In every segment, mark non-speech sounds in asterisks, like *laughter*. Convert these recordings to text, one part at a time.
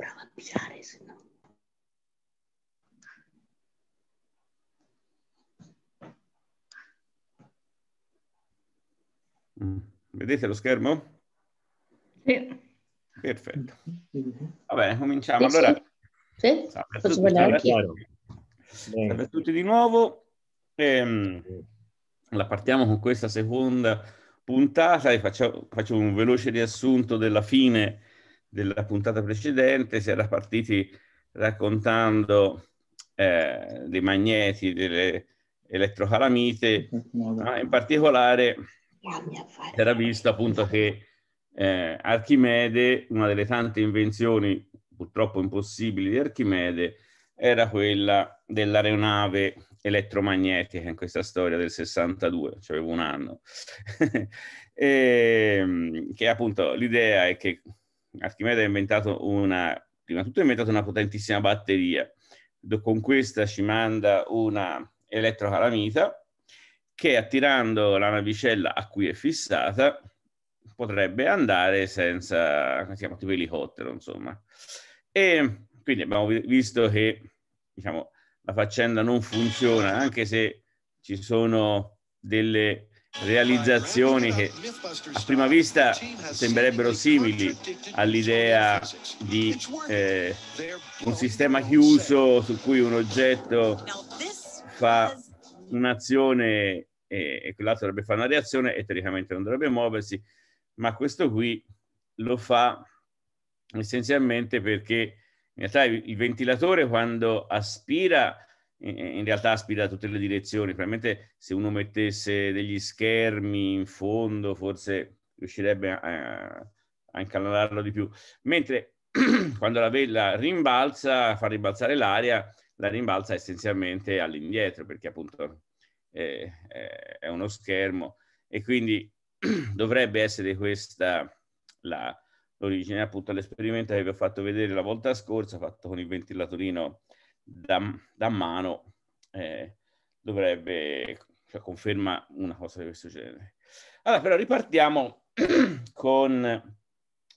Prova a girare, se no. Mm. Vedete lo schermo? Sì. Perfetto. Vabbè, cominciamo. Sì, allora, sì. Salve, Posso a tutti, salve a tutti di nuovo. Ehm, la partiamo con questa seconda puntata e faccio, faccio un veloce riassunto della fine della puntata precedente, si era partiti raccontando eh, dei magneti, delle elettrocalamite, no, in particolare si era visto appunto che eh, Archimede, una delle tante invenzioni purtroppo impossibili di Archimede, era quella dell'aeronave elettromagnetica in questa storia del 62, cioè avevo un anno, *laughs* e, ehm, che appunto l'idea è che Archimede ha inventato una, prima di tutto ha inventato una potentissima batteria, con questa ci manda una elettrocalamita che attirando la navicella a cui è fissata potrebbe andare senza, siamo tipo elicottero, insomma. E quindi abbiamo visto che, diciamo, la faccenda non funziona, anche se ci sono delle realizzazioni che a prima vista sembrerebbero simili all'idea di eh, un sistema chiuso su cui un oggetto fa un'azione e, e quell'altro dovrebbe fare una reazione e teoricamente non dovrebbe muoversi, ma questo qui lo fa essenzialmente perché in realtà il ventilatore quando aspira in realtà aspira da tutte le direzioni. Probabilmente se uno mettesse degli schermi in fondo, forse riuscirebbe a, a incanalarlo di più. Mentre *clears throat* quando la vela rimbalza, fa rimbalzare l'aria, la rimbalza essenzialmente all'indietro, perché appunto eh, è, è uno schermo. E quindi *clears throat* dovrebbe essere questa la, l'origine appunto dell'esperimento che vi ho fatto vedere la volta scorsa, fatto con il ventilatorino da, da mano eh, dovrebbe, cioè conferma una cosa di questo genere. Allora, però ripartiamo *clears throat* con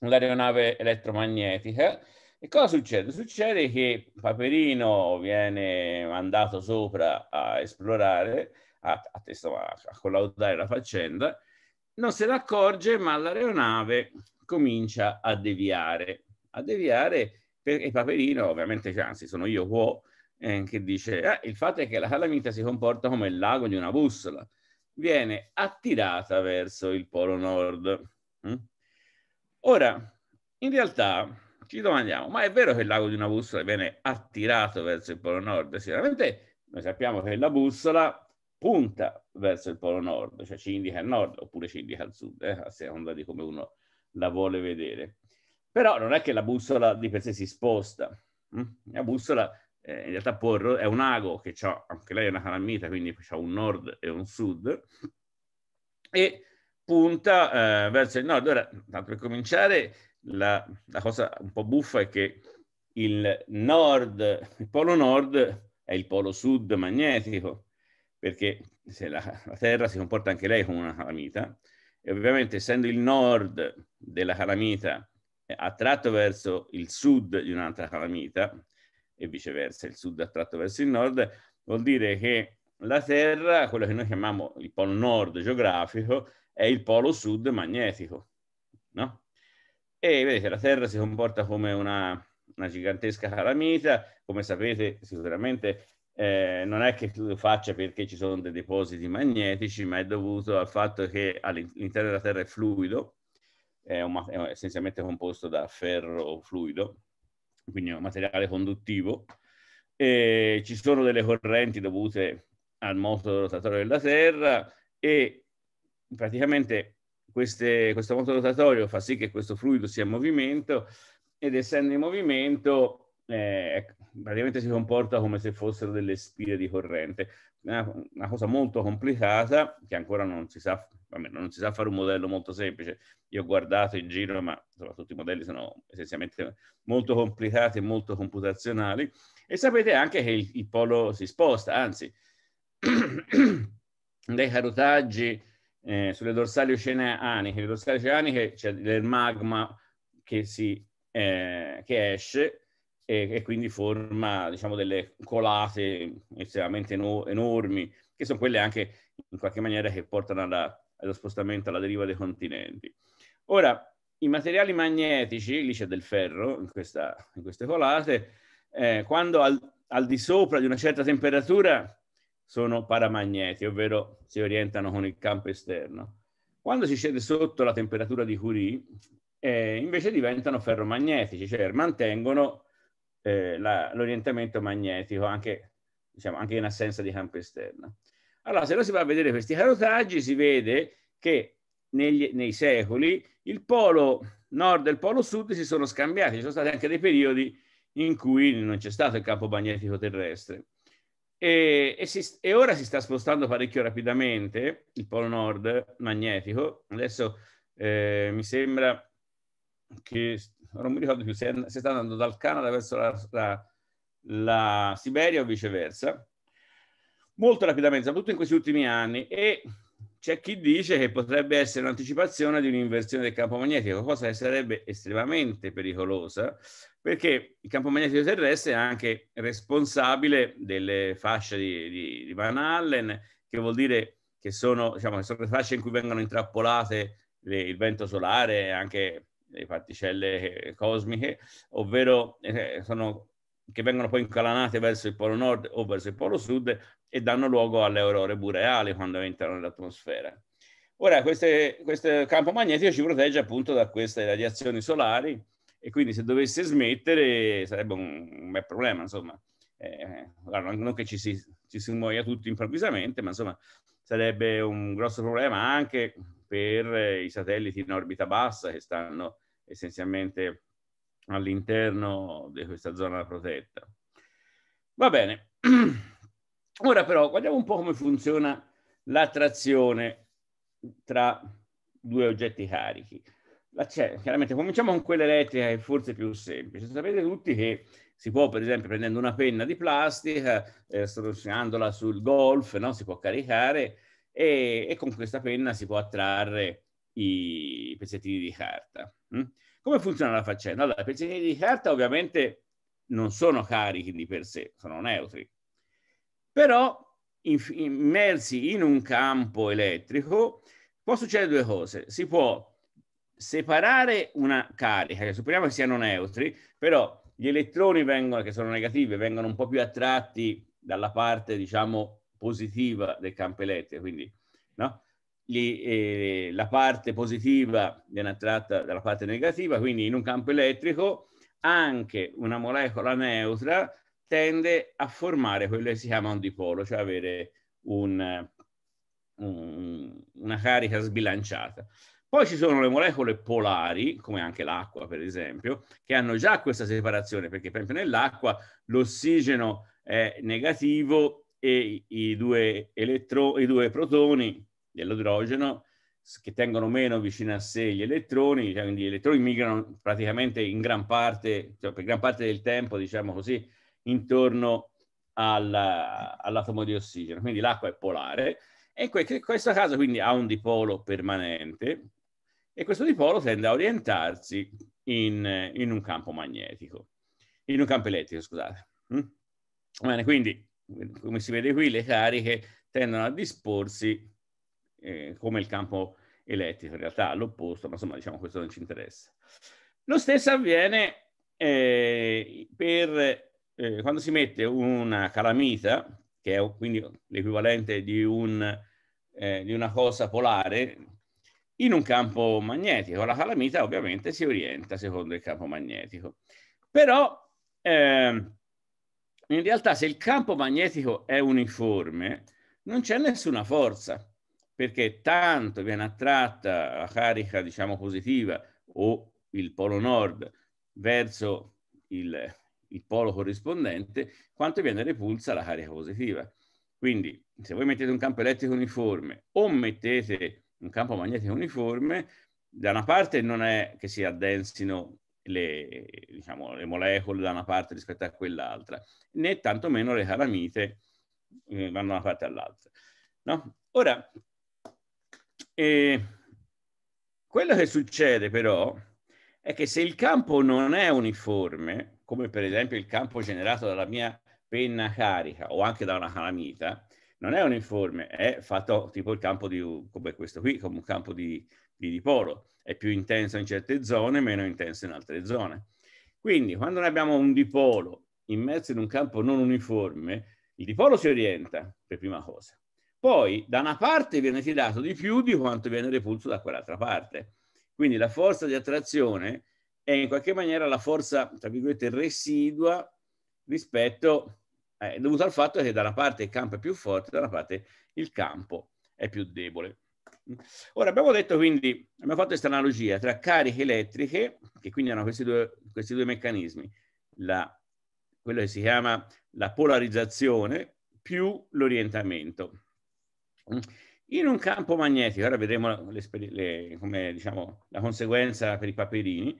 l'aeronave elettromagnetica. E cosa succede? Succede che Paperino viene mandato sopra a esplorare, a, a, a collaudare la faccenda, non se ne accorge, ma l'aeronave comincia a deviare, a deviare e Paperino, ovviamente, cioè, anzi, sono io Huo, eh, che dice eh, il fatto è che la calamita si comporta come il lago di una bussola, viene attirata verso il polo nord. Mm? Ora, in realtà ci domandiamo, ma è vero che il lago di una bussola viene attirato verso il polo nord? Sicuramente noi sappiamo che la bussola punta verso il polo nord, cioè ci indica il nord oppure ci indica il sud, eh, a seconda di come uno la vuole vedere. Però non è che la bussola di per sé si sposta. Mm? La bussola eh, in realtà può, è un ago che ha, anche lei è una calamita, quindi ha un nord e un sud, e punta eh, verso il nord. Ora, tanto per cominciare, la, la cosa un po' buffa è che il nord, il polo nord è il polo sud magnetico, perché se la, la, Terra si comporta anche lei come una calamita, e ovviamente essendo il nord della calamita attratto verso il sud di un'altra calamita e viceversa, il sud attratto verso il nord, vuol dire che la Terra, quello che noi chiamiamo il polo nord geografico, è il polo sud magnetico, no? E vedete, la Terra si comporta come una, una gigantesca calamita, come sapete sicuramente eh, non è che lo faccia perché ci sono dei depositi magnetici, ma è dovuto al fatto che all'interno della Terra è fluido, è, un, è essenzialmente composto da ferro fluido, quindi è un materiale conduttivo. E ci sono delle correnti dovute al moto rotatorio della Terra e praticamente queste, questo moto rotatorio fa sì che questo fluido sia in movimento ed essendo in movimento eh, ecco, praticamente si comporta come se fossero delle spire di corrente. Una, una cosa molto complicata che ancora non si sa, almeno non si sa fare un modello molto semplice. Io ho guardato in giro, ma soprattutto i modelli sono essenzialmente molto complicati e molto computazionali. E sapete anche che il, il polo si sposta, anzi, *clears throat* dai carotaggi eh, sulle dorsali oceaniche, le dorsali oceaniche c'è del magma che, si, eh, che esce e, e quindi forma diciamo, delle colate estremamente no, enormi, che sono quelle anche in qualche maniera che portano alla, allo spostamento alla deriva dei continenti. Ora, i materiali magnetici, lì c'è del ferro in, questa, in queste colate, eh, quando al, al, di sopra di una certa temperatura sono paramagneti, ovvero si orientano con il campo esterno. Quando si scende sotto la temperatura di Curie, eh, invece diventano ferromagnetici, cioè mantengono eh, la, l'orientamento magnetico anche, diciamo, anche, in assenza di campo esterno. Allora, se noi si va a vedere questi carotaggi, si vede che negli, nei secoli il polo nord e il polo sud si sono scambiati, ci sono stati anche dei periodi in cui non c'è stato il campo magnetico terrestre. E, e, si, e, ora si sta spostando parecchio rapidamente il polo nord magnetico. Adesso eh, mi sembra che non mi ricordo più se, è, se sta andando dal Canada verso la, la, la Siberia o viceversa, molto rapidamente, soprattutto in questi ultimi anni, e c'è chi dice che potrebbe essere un'anticipazione di un'inversione del campo magnetico, cosa che sarebbe estremamente pericolosa, perché il campo magnetico terrestre è anche responsabile delle fasce di, di, di Van Allen, che vuol dire che sono, diciamo, sono, le fasce in cui vengono intrappolate le, il vento solare e anche le particelle eh, cosmiche, ovvero eh, sono, che vengono poi incalanate verso il polo nord o verso il polo sud e danno luogo alle aurore boreali quando entrano nell'atmosfera. Ora, queste, questo campo magnetico ci protegge appunto da queste radiazioni solari e quindi se dovesse smettere sarebbe un, un bel problema, insomma. Eh, non che ci si, ci si muoia tutti improvvisamente, ma insomma sarebbe un grosso problema anche per eh, i satelliti in orbita bassa che stanno essenzialmente all'interno di questa zona protetta. Va bene. *clears throat* Ora però guardiamo un po' come funziona l'attrazione tra due oggetti carichi. chiaramente cominciamo con quella elettrica che è forse più semplice. Sapete tutti che si può, per esempio, prendendo una penna di plastica, eh, strusciandola sul golf, no? si può caricare e, e con questa penna si può attrarre i pezzettini di carta. Mm? Come funziona la faccenda? Allora, i pezzettini di carta ovviamente non sono carichi di per sé, sono neutri, però immersi in un campo elettrico può succedere due cose. Si può separare una carica, che supponiamo che siano neutri, però gli elettroni vengono, che sono negativi vengono un po' più attratti dalla parte, diciamo, positiva del campo elettrico, quindi no? gli, eh, la parte positiva viene attratta dalla parte negativa, quindi in un campo elettrico anche una molecola neutra tende a formare quello che si chiama un dipolo, cioè avere un, un, una carica sbilanciata. Poi ci sono le molecole polari, come anche l'acqua per esempio, che hanno già questa separazione, perché per esempio nell'acqua l'ossigeno è negativo e i due, i due protoni dell'idrogeno che tengono meno vicino a sé gli elettroni, cioè, quindi gli elettroni migrano praticamente in gran parte, cioè per gran parte del tempo, diciamo così, intorno alla, all'atomo di ossigeno. Quindi l'acqua è polare e in questo caso quindi ha un dipolo permanente e questo dipolo tende a orientarsi in, in un campo magnetico, in un campo elettrico, scusate. Mm? Bene, quindi come si vede qui le cariche tendono a disporsi eh, come il campo elettrico, in realtà all'opposto, ma insomma diciamo questo non ci interessa. Lo stesso avviene eh, per eh, quando si mette una calamita, che è quindi l'equivalente di, un, eh, di una cosa polare, in un campo magnetico. La calamita ovviamente si orienta secondo il campo magnetico. Però ehm, in realtà se il campo magnetico è uniforme, non c'è nessuna forza perché tanto viene attratta la carica, diciamo, positiva o il polo nord verso il, il polo corrispondente, quanto viene repulsa la carica positiva. Quindi se voi mettete un campo elettrico uniforme o mettete un campo magnetico uniforme, da una parte non è che si addensino le, diciamo, le molecole da una parte rispetto a quell'altra, né tantomeno le calamite eh, vanno da una parte all'altra. No? Ora, e quello che succede però è che se il campo non è uniforme, come per esempio il campo generato dalla mia penna carica o anche da una calamita, non è uniforme, è fatto tipo il campo di, come questo qui, come un campo di, di dipolo. È più intenso in certe zone, meno intenso in altre zone. Quindi quando noi abbiamo un dipolo immerso in un campo non uniforme, il dipolo si orienta per prima cosa poi da una parte viene tirato di più di quanto viene repulso da quell'altra parte. Quindi la forza di attrazione è in qualche maniera la forza, tra virgolette, residua rispetto, eh, dovuta al fatto che da una parte il campo è più forte, da una parte il campo è più debole. Ora abbiamo detto quindi, abbiamo fatto questa analogia tra cariche elettriche, che quindi hanno questi due, questi due meccanismi, la, quello che si chiama la polarizzazione più l'orientamento. Mm. In un campo magnetico, ora vedremo le, come, diciamo, la conseguenza per i paperini,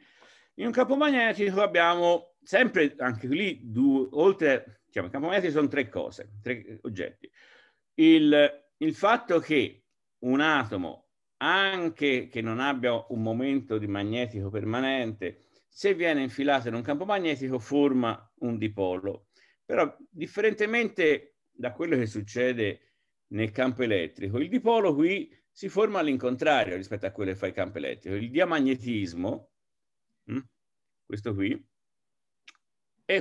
in un campo magnetico abbiamo sempre, anche lì, due, oltre, diciamo, il campo magnetico sono tre cose, tre oggetti. Il, il fatto che un atomo, anche che non abbia un momento di magnetico permanente, se viene infilato in un campo magnetico forma un dipolo. Però, differentemente da quello che succede nel campo elettrico. Il dipolo qui si forma all'incontrario rispetto a quello che fa il campo elettrico. Il diamagnetismo, hm, questo qui,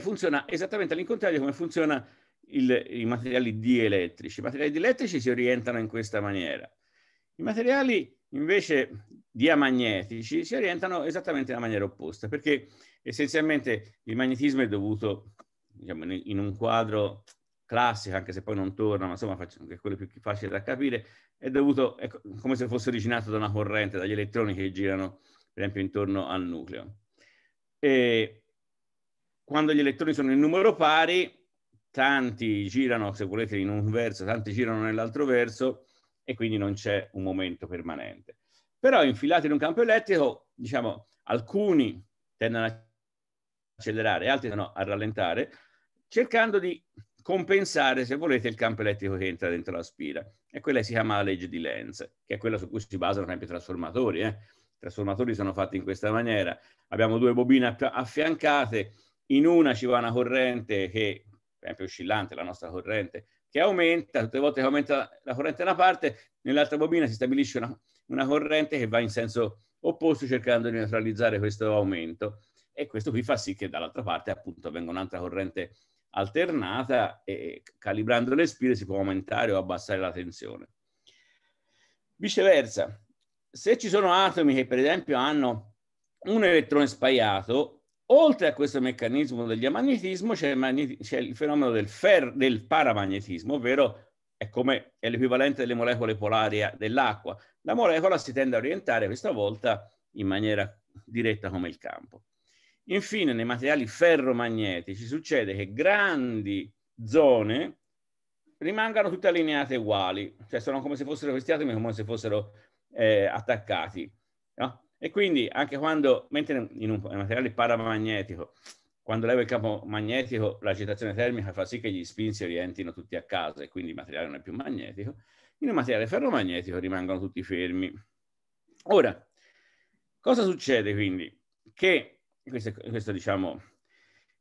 funziona esattamente all'incontrario come funziona il, i materiali dielettrici. I materiali dielettrici si orientano in questa maniera. I materiali invece diamagnetici si orientano esattamente nella maniera opposta, perché essenzialmente il magnetismo è dovuto, diciamo, in un quadro classica, anche se poi non torna, ma insomma che è quello più facile da capire, è dovuto, è come se fosse originato da una corrente, dagli elettroni che girano, per esempio, intorno al nucleo. E quando gli elettroni sono in numero pari, tanti girano, se volete, in un verso, tanti girano nell'altro verso, e quindi non c'è un momento permanente. Però infilati in un campo elettrico, diciamo, alcuni tendono a accelerare, altri tendono a rallentare, cercando di compensare, se volete, il campo elettrico che entra dentro la spira. E quella si chiama la legge di Lenz, che è quella su cui si basano sempre i trasformatori. Eh? I trasformatori sono fatti in questa maniera. Abbiamo due bobine affiancate, in una ci va una corrente che, per esempio oscillante, la nostra corrente, che aumenta, tutte le volte che aumenta la corrente da una parte, nell'altra bobina si stabilisce una, una corrente che va in senso opposto cercando di neutralizzare questo aumento. E questo qui fa sì che dall'altra parte appunto venga un'altra corrente alternata e calibrando le spine si può aumentare o abbassare la tensione. Viceversa, se ci sono atomi che per esempio hanno un elettrone spaiato, oltre a questo meccanismo del diamagnetismo c'è il, magne- il, fenomeno del, fer- del paramagnetismo, ovvero è come è l'equivalente delle molecole polari dell'acqua. La molecola si tende a orientare questa volta in maniera diretta come il campo. Infine, nei materiali ferromagnetici succede che grandi zone rimangano tutte allineate uguali, cioè sono come se fossero questi atomi, come se fossero eh, attaccati. No? E quindi anche quando, mentre in un materiale paramagnetico, quando levo il campo magnetico, l'agitazione termica fa sì che gli si orientino tutti a casa e quindi il materiale non è più magnetico, in un materiale ferromagnetico rimangono tutti fermi. Ora, cosa succede quindi? Che questo, questo diciamo,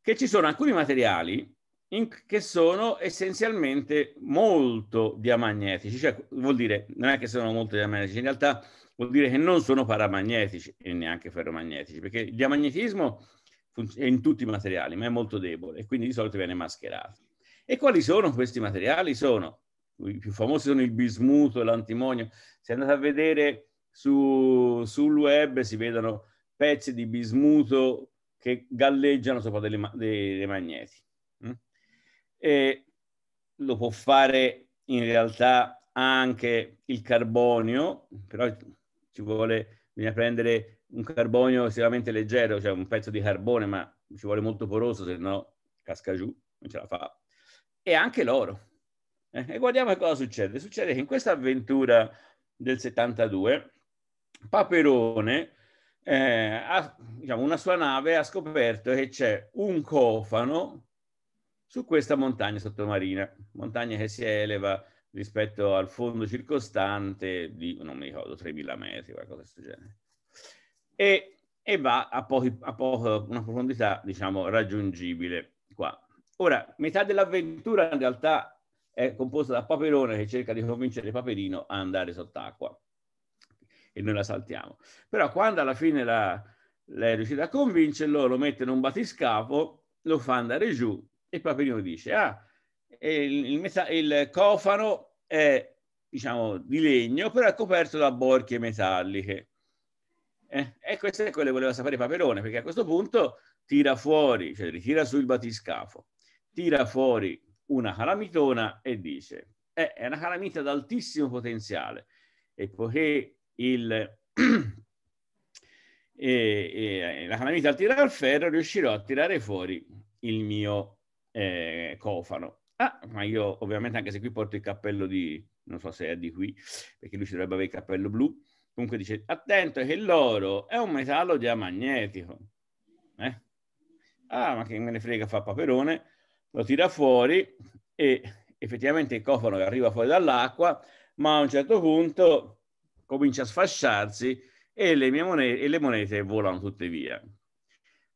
che ci sono alcuni materiali in, che sono essenzialmente molto diamagnetici, cioè vuol dire, non è che sono molto diamagnetici, in realtà vuol dire che non sono paramagnetici e neanche ferromagnetici, perché il diamagnetismo è in tutti i materiali, ma è molto debole e quindi di solito viene mascherato. E quali sono questi materiali? Sono i più famosi sono il bismuto e l'antimonio. Se andate a vedere su, sul web si vedono pezzi di bismuto che galleggiano sopra delle, dei, dei magneti. Mm? E lo può fare in realtà anche il carbonio, però ci vuole, bisogna prendere un carbonio estremamente leggero, cioè un pezzo di carbone, ma ci vuole molto poroso, se no casca giù, non ce la fa. E anche l'oro. Eh, e guardiamo cosa succede. Succede che in questa avventura del 72, Paperone eh, ha, diciamo, una sua nave ha scoperto che c'è un cofano su questa montagna sottomarina, montagna che si eleva rispetto al fondo circostante di, non mi ricordo, 3.000 metri, qualcosa di questo genere. E, e va a, pochi, a poco, una profondità, diciamo, raggiungibile qua. Ora, metà dell'avventura in realtà è composta da Paperone che cerca di convincere Paperino a andare sott'acqua e noi la saltiamo. Però quando alla fine la, lei è riuscita a convincerlo, lo mette in un batiscafo, lo fa andare giù e Paperino dice, ah, il, il, il cofano è, diciamo, di legno, però è coperto da borchie metalliche. Eh, e questo è quello che voleva sapere Paperone, perché a questo punto tira fuori, cioè ritira su il batiscafo, tira fuori una calamitona e dice, eh, è una calamita ad altissimo potenziale e poiché il, *clears throat* e, e eh, la calamita al tirare al ferro riuscirò a tirare fuori il mio eh, cofano. Ah, ma io ovviamente anche se qui porto il cappello di, non so se è di qui, perché lui ci dovrebbe avere il cappello blu, comunque dice, attento che l'oro è un metallo diamagnetico. Eh? Ah, ma che me ne frega, fa paperone, lo tira fuori e effettivamente il cofano arriva fuori dall'acqua, ma a un certo punto comincia a sfasciarsi e le, mie monete, e le monete volano tutte via.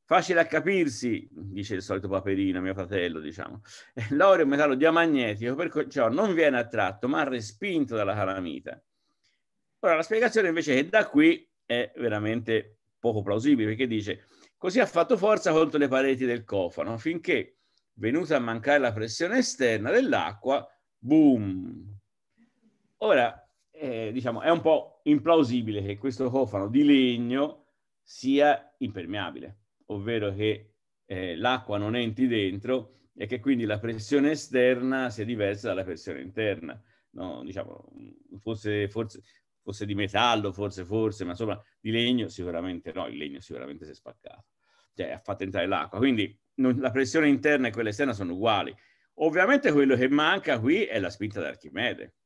Facile a capirsi, dice il solito Paperino, mio fratello, diciamo, l'oro *laughs* è un metallo diamagnetico, per ciò non viene attratto ma respinto dalla calamita. Ora, la spiegazione invece è che da qui è veramente poco plausibile, perché dice, così ha fatto forza contro le pareti del cofano, finché, venuta a mancare la pressione esterna dell'acqua, boom! Ora, eh, diciamo, è un po' implausibile che questo cofano di legno sia impermeabile, ovvero che eh, l'acqua non entri dentro e che quindi la pressione esterna sia diversa dalla pressione interna. No, diciamo, forse, forse, forse, di metallo, forse, forse, ma insomma di legno sicuramente no, il legno sicuramente si è spaccato, cioè ha fatto entrare l'acqua. Quindi non, la pressione interna e quella esterna sono uguali. Ovviamente quello che manca qui è la spinta d'Archimede,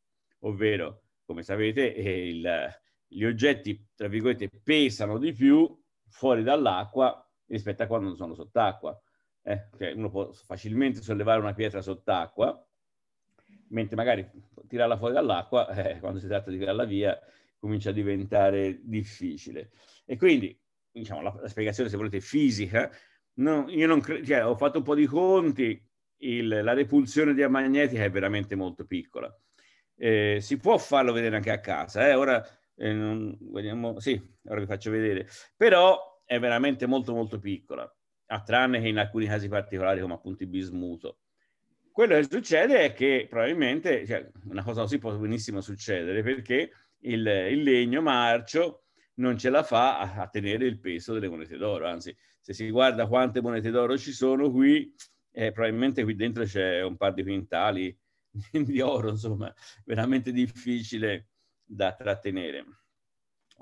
ovvero come sapete, il, gli oggetti, tra virgolette, pesano di più fuori dall'acqua rispetto a quando non sono sott'acqua. Eh? Cioè uno può facilmente sollevare una pietra sott'acqua, mentre magari tirarla fuori dall'acqua, eh, quando si tratta di tirarla via, comincia a diventare difficile. E quindi, diciamo, la, la spiegazione, se volete, fisica, no, io non credo, cioè, ho fatto un po' di conti, il, la repulsione diamagnetica è veramente molto piccola. Eh, si può farlo vedere anche a casa, eh? ora eh, non, vediamo, sì, ora vi faccio vedere, però è veramente molto molto piccola, a tranne che in alcuni casi particolari come appunto il bismuto. Quello che succede è che probabilmente, cioè, una cosa così può benissimo succedere perché il, il legno marcio non ce la fa a, a, tenere il peso delle monete d'oro, anzi se si guarda quante monete d'oro ci sono qui, eh, probabilmente qui dentro c'è un par di quintali, *laughs* di oro, insomma, veramente difficile da trattenere.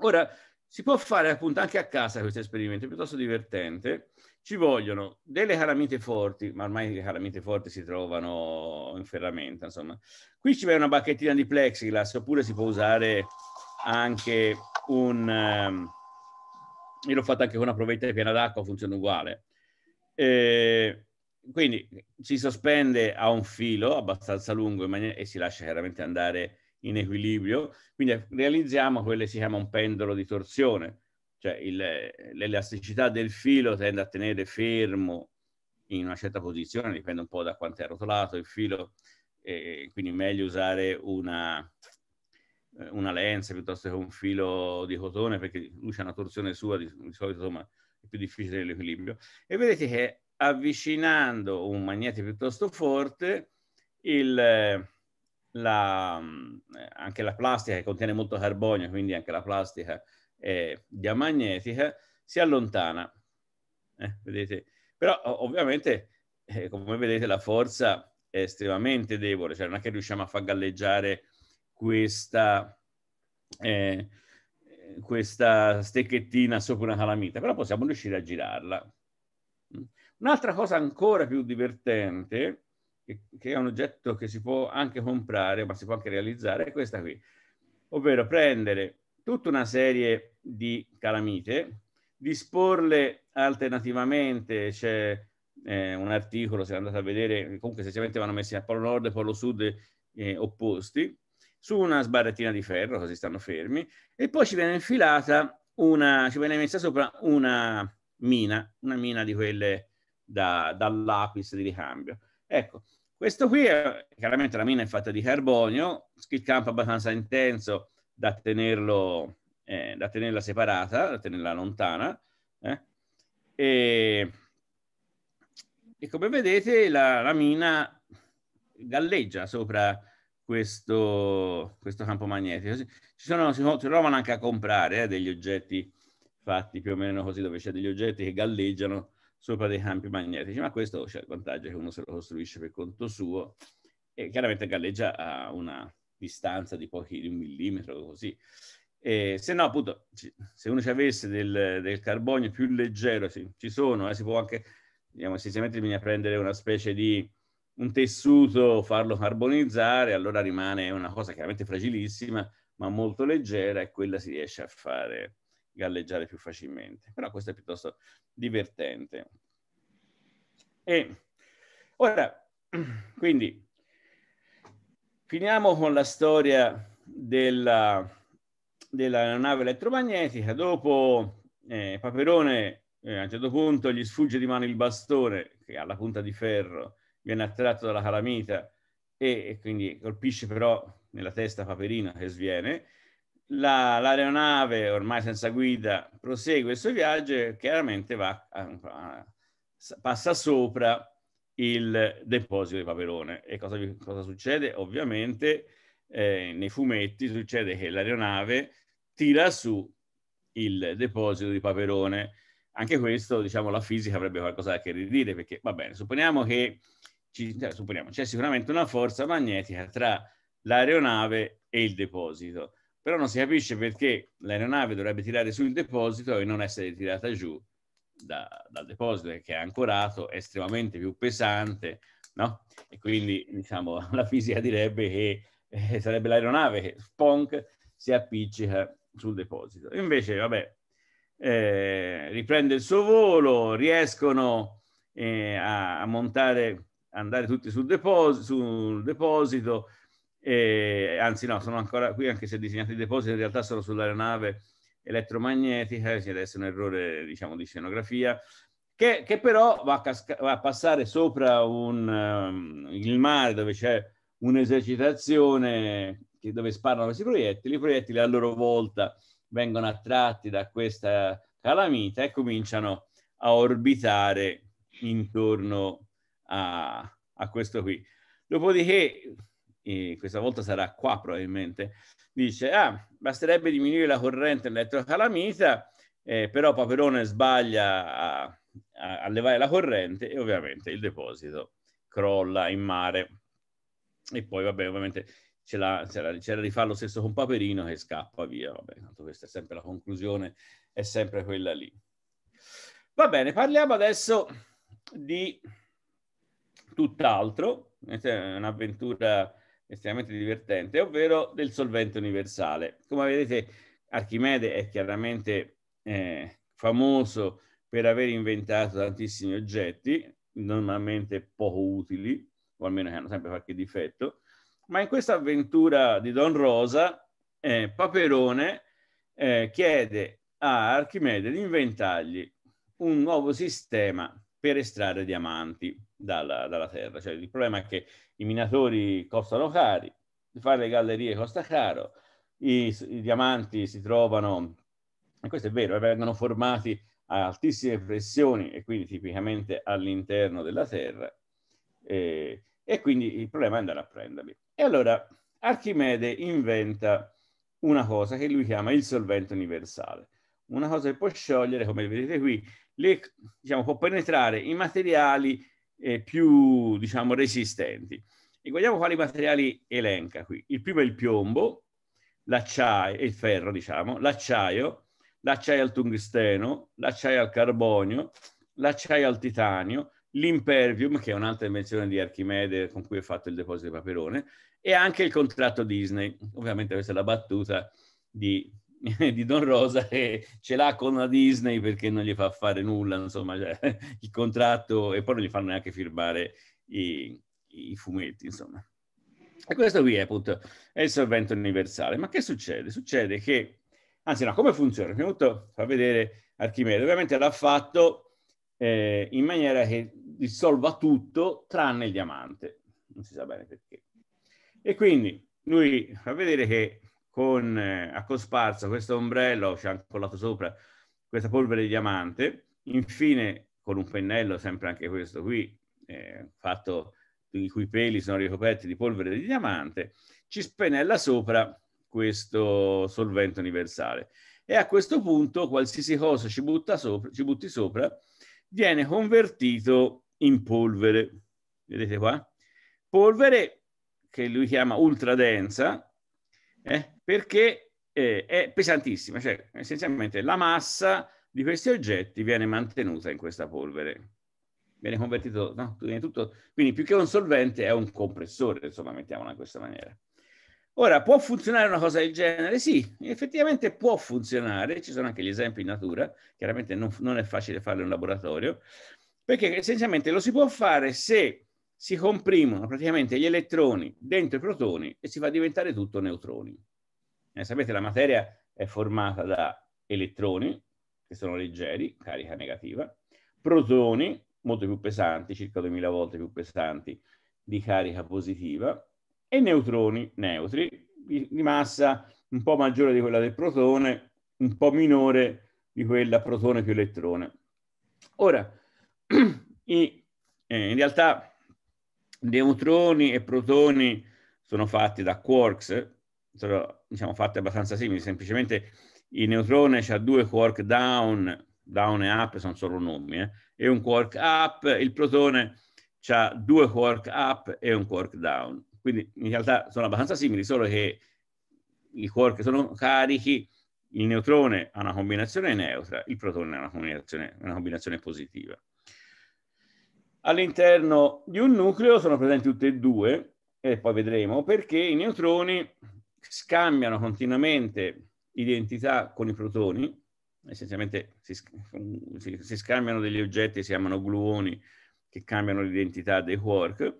Ora, si può fare appunto anche a casa questo esperimento, è piuttosto divertente. Ci vogliono delle calamite forti, ma ormai le calamite forti si trovano in ferramenta, insomma. Qui ci va una bacchettina di plexiglass, oppure si può usare anche un... Ehm, io l'ho fatto anche con una provetta piena d'acqua, funziona uguale. Eh, quindi si sospende a un filo abbastanza lungo maniera, e si lascia chiaramente andare in equilibrio, quindi realizziamo quello che si chiama un pendolo di torsione, cioè l'elasticità del filo tende a tenere fermo in una certa posizione, dipende un po' da quanto è rotolato il filo, eh, quindi meglio usare una, una lenza piuttosto che un filo di cotone perché lui c'è una torsione sua, di, di solito insomma è più difficile l'equilibrio. E vedete che avvicinando un magnete piuttosto forte, il, eh, la, mm, anche la plastica che contiene molto carbonio, quindi anche la plastica è diamagnetica, si allontana. Eh, vedete? Però ovviamente, eh, come vedete, la forza è estremamente debole, cioè non è che riusciamo a far galleggiare questa, eh, questa stecchettina sopra una calamita, però possiamo riuscire a girarla. Un'altra cosa ancora più divertente, che è un oggetto che si può anche comprare, ma si può anche realizzare, è questa qui, ovvero prendere tutta una serie di calamite, disporle alternativamente, c'è eh, un articolo, se andate a vedere, comunque essenzialmente vanno messi a polo nord e polo sud eh, opposti, su una sbarrettina di ferro, così stanno fermi, e poi ci viene infilata una, ci viene messa sopra una mina, una mina di quelle da, dall'apice di ricambio. Ecco, questo qui è chiaramente la mina è fatta di carbonio, skill camp abbastanza intenso da tenerlo, eh, da tenerla separata, da tenerla lontana. Eh. E, e, come vedete la, la mina galleggia sopra questo, questo, campo magnetico. Ci sono, si trovano anche a comprare eh, degli oggetti fatti più o meno così, dove c'è degli oggetti che galleggiano sopra dei campi magnetici, ma questo c'è il vantaggio che uno se lo costruisce per conto suo e chiaramente galleggia a una distanza di pochi di un millimetro così. E se no, appunto, se uno ci avesse del, del carbonio più leggero, sì, ci sono, eh, si può anche, diciamo, essenzialmente bisogna prendere una specie di un tessuto, farlo carbonizzare, allora rimane una cosa chiaramente fragilissima, ma molto leggera e quella si riesce a fare galleggiare più facilmente. Però questo è piuttosto divertente. E ora, *clears throat* quindi, finiamo con la storia della, nave elettromagnetica. Dopo eh, Paperone, eh, a un certo punto, gli sfugge di mano il bastone, che ha la punta di ferro, viene attratto dalla calamita e, e quindi colpisce però nella testa Paperina che sviene la, l'aeronave, ormai senza guida, prosegue il suo viaggio e chiaramente va, passa sopra il deposito di Paperone. E cosa, cosa succede? Ovviamente eh, nei fumetti succede che l'aeronave tira su il deposito di Paperone. Anche questo, diciamo, la fisica avrebbe qualcosa da che ridire, perché, va bene, supponiamo che ci, cioè, supponiamo, c'è sicuramente una forza magnetica tra l'aeronave e il deposito però non si capisce perché l'aeronave dovrebbe tirare su il deposito e non essere tirata giù da, dal deposito che è ancorato, è estremamente più pesante, no? E quindi, diciamo, *laughs* la fisica direbbe che eh, sarebbe l'aeronave che sponk si appiccica sul deposito. Invece, vabbè, eh, riprende il suo volo, riescono eh, a, a, montare, andare tutti sul deposito, sul deposito e, anzi no, sono ancora qui anche se disegnati i depositi, in realtà sono sull'aeronave elettromagnetica, c'è adesso un errore diciamo di scenografia, che, che però va a, va a, passare sopra un, um, il mare dove c'è un'esercitazione dove sparano questi proiettili, i proiettili a loro volta vengono attratti da questa calamita e cominciano a orbitare intorno a, a questo qui. Dopodiché questa volta sarà qua probabilmente, dice, ah, basterebbe diminuire la corrente elettrocalamita, eh, però Paperone sbaglia a, a, a levare la corrente e ovviamente il deposito crolla in mare. E poi, vabbè, ovviamente c'era la, c'è lo stesso con Paperino che scappa via, vabbè, tanto questa è sempre la conclusione, è sempre quella lì. Va bene, parliamo adesso di tutt'altro, eh, cioè, un'avventura estremamente divertente, ovvero del solvente universale. Come vedete, Archimede è chiaramente eh, famoso per aver inventato tantissimi oggetti, normalmente poco utili, o almeno che hanno sempre qualche difetto, ma in questa avventura di Don Rosa, eh, Paperone eh, chiede a Archimede di inventargli un nuovo sistema per estrarre diamanti dalla, dalla Terra. Cioè, il problema è che i minatori costano cari, fare le gallerie costa caro, i, i diamanti si trovano, e questo è vero, eh, vengono formati a altissime pressioni e quindi tipicamente all'interno della terra, eh, e quindi il problema è andare a prenderli. E allora Archimede inventa una cosa che lui chiama il solvente universale, una cosa che può sciogliere, come vedete qui, le, diciamo, può penetrare i materiali eh, più, diciamo, resistenti. E guardiamo quali materiali elenca qui. Il primo è il piombo, l'acciaio, il ferro, diciamo, l'acciaio, l'acciaio al tungsteno, l'acciaio al carbonio, l'acciaio al titanio, l'impervium, che è un'altra invenzione di Archimede con cui è fatto il deposito di Paperone, e anche il contratto Disney. Ovviamente questa è la battuta di *laughs* di Don Rosa che ce l'ha con la Disney perché non gli fa fare nulla, insomma, cioè, *laughs* il contratto e poi non gli fanno neanche firmare i, i fumetti, insomma. E questo qui è appunto è il solvente universale. Ma che succede? Succede che, anzi no, come funziona? Prima di tutto fa vedere Archimede. Ovviamente l'ha fatto eh, in maniera che dissolva tutto tranne il diamante. Non si sa bene perché. E quindi lui fa vedere che con, eh, a cosparsa questo ombrello, ci ha incollato sopra questa polvere di diamante, infine con un pennello, sempre anche questo qui, eh, fatto i cui peli sono ricoperti di polvere di diamante, ci spennella sopra questo solvente universale. E a questo punto qualsiasi cosa ci, butta sopra, ci butti sopra viene convertito in polvere. Vedete qua? Polvere che lui chiama ultradensa, eh, perché eh, è pesantissima, cioè essenzialmente la massa di questi oggetti viene mantenuta in questa polvere. Viene convertito, no? Viene tutto, quindi più che un solvente è un compressore, insomma, mettiamola in questa maniera. Ora, può funzionare una cosa del genere? Sì, effettivamente può funzionare, ci sono anche gli esempi in natura, chiaramente non, non è facile farlo in laboratorio, perché essenzialmente lo si può fare se si comprimono praticamente gli elettroni dentro i protoni e si fa diventare tutto neutroni. Eh, sapete, la materia è formata da elettroni, che sono leggeri, carica negativa, protoni, molto più pesanti, circa 2000 volte più pesanti, di carica positiva, e neutroni neutri, di, di massa un po' maggiore di quella del protone, un po' minore di quella protone più elettrone. Ora, *clears throat* eh, in realtà Neutroni e protoni sono fatti da quarks, sono diciamo, fatti abbastanza simili, semplicemente il neutrone ha due quark down, down e up sono solo nomi, eh? e un quark up, il protone ha due quark up e un quark down. Quindi in realtà sono abbastanza simili, solo che i quark sono carichi, il neutrone ha una combinazione neutra, il protone ha una combinazione, una combinazione positiva. All'interno di un nucleo sono presenti tutte e due, e poi vedremo, perché i neutroni scambiano continuamente identità con i protoni, essenzialmente si, si, si scambiano degli oggetti, si chiamano gluoni, che cambiano l'identità dei quark,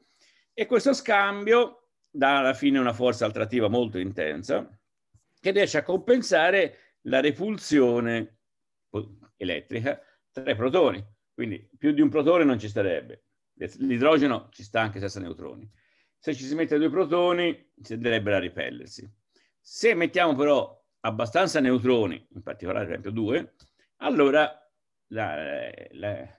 e questo scambio dà alla fine una forza altrattiva molto intensa che riesce a compensare la repulsione elettrica tra i protoni. Quindi più di un protone non ci starebbe. L'idrogeno ci sta anche senza neutroni. Se ci si mette due protoni, tenderebbero a ripellersi. Se mettiamo però abbastanza neutroni, in particolare per esempio due, allora la, la,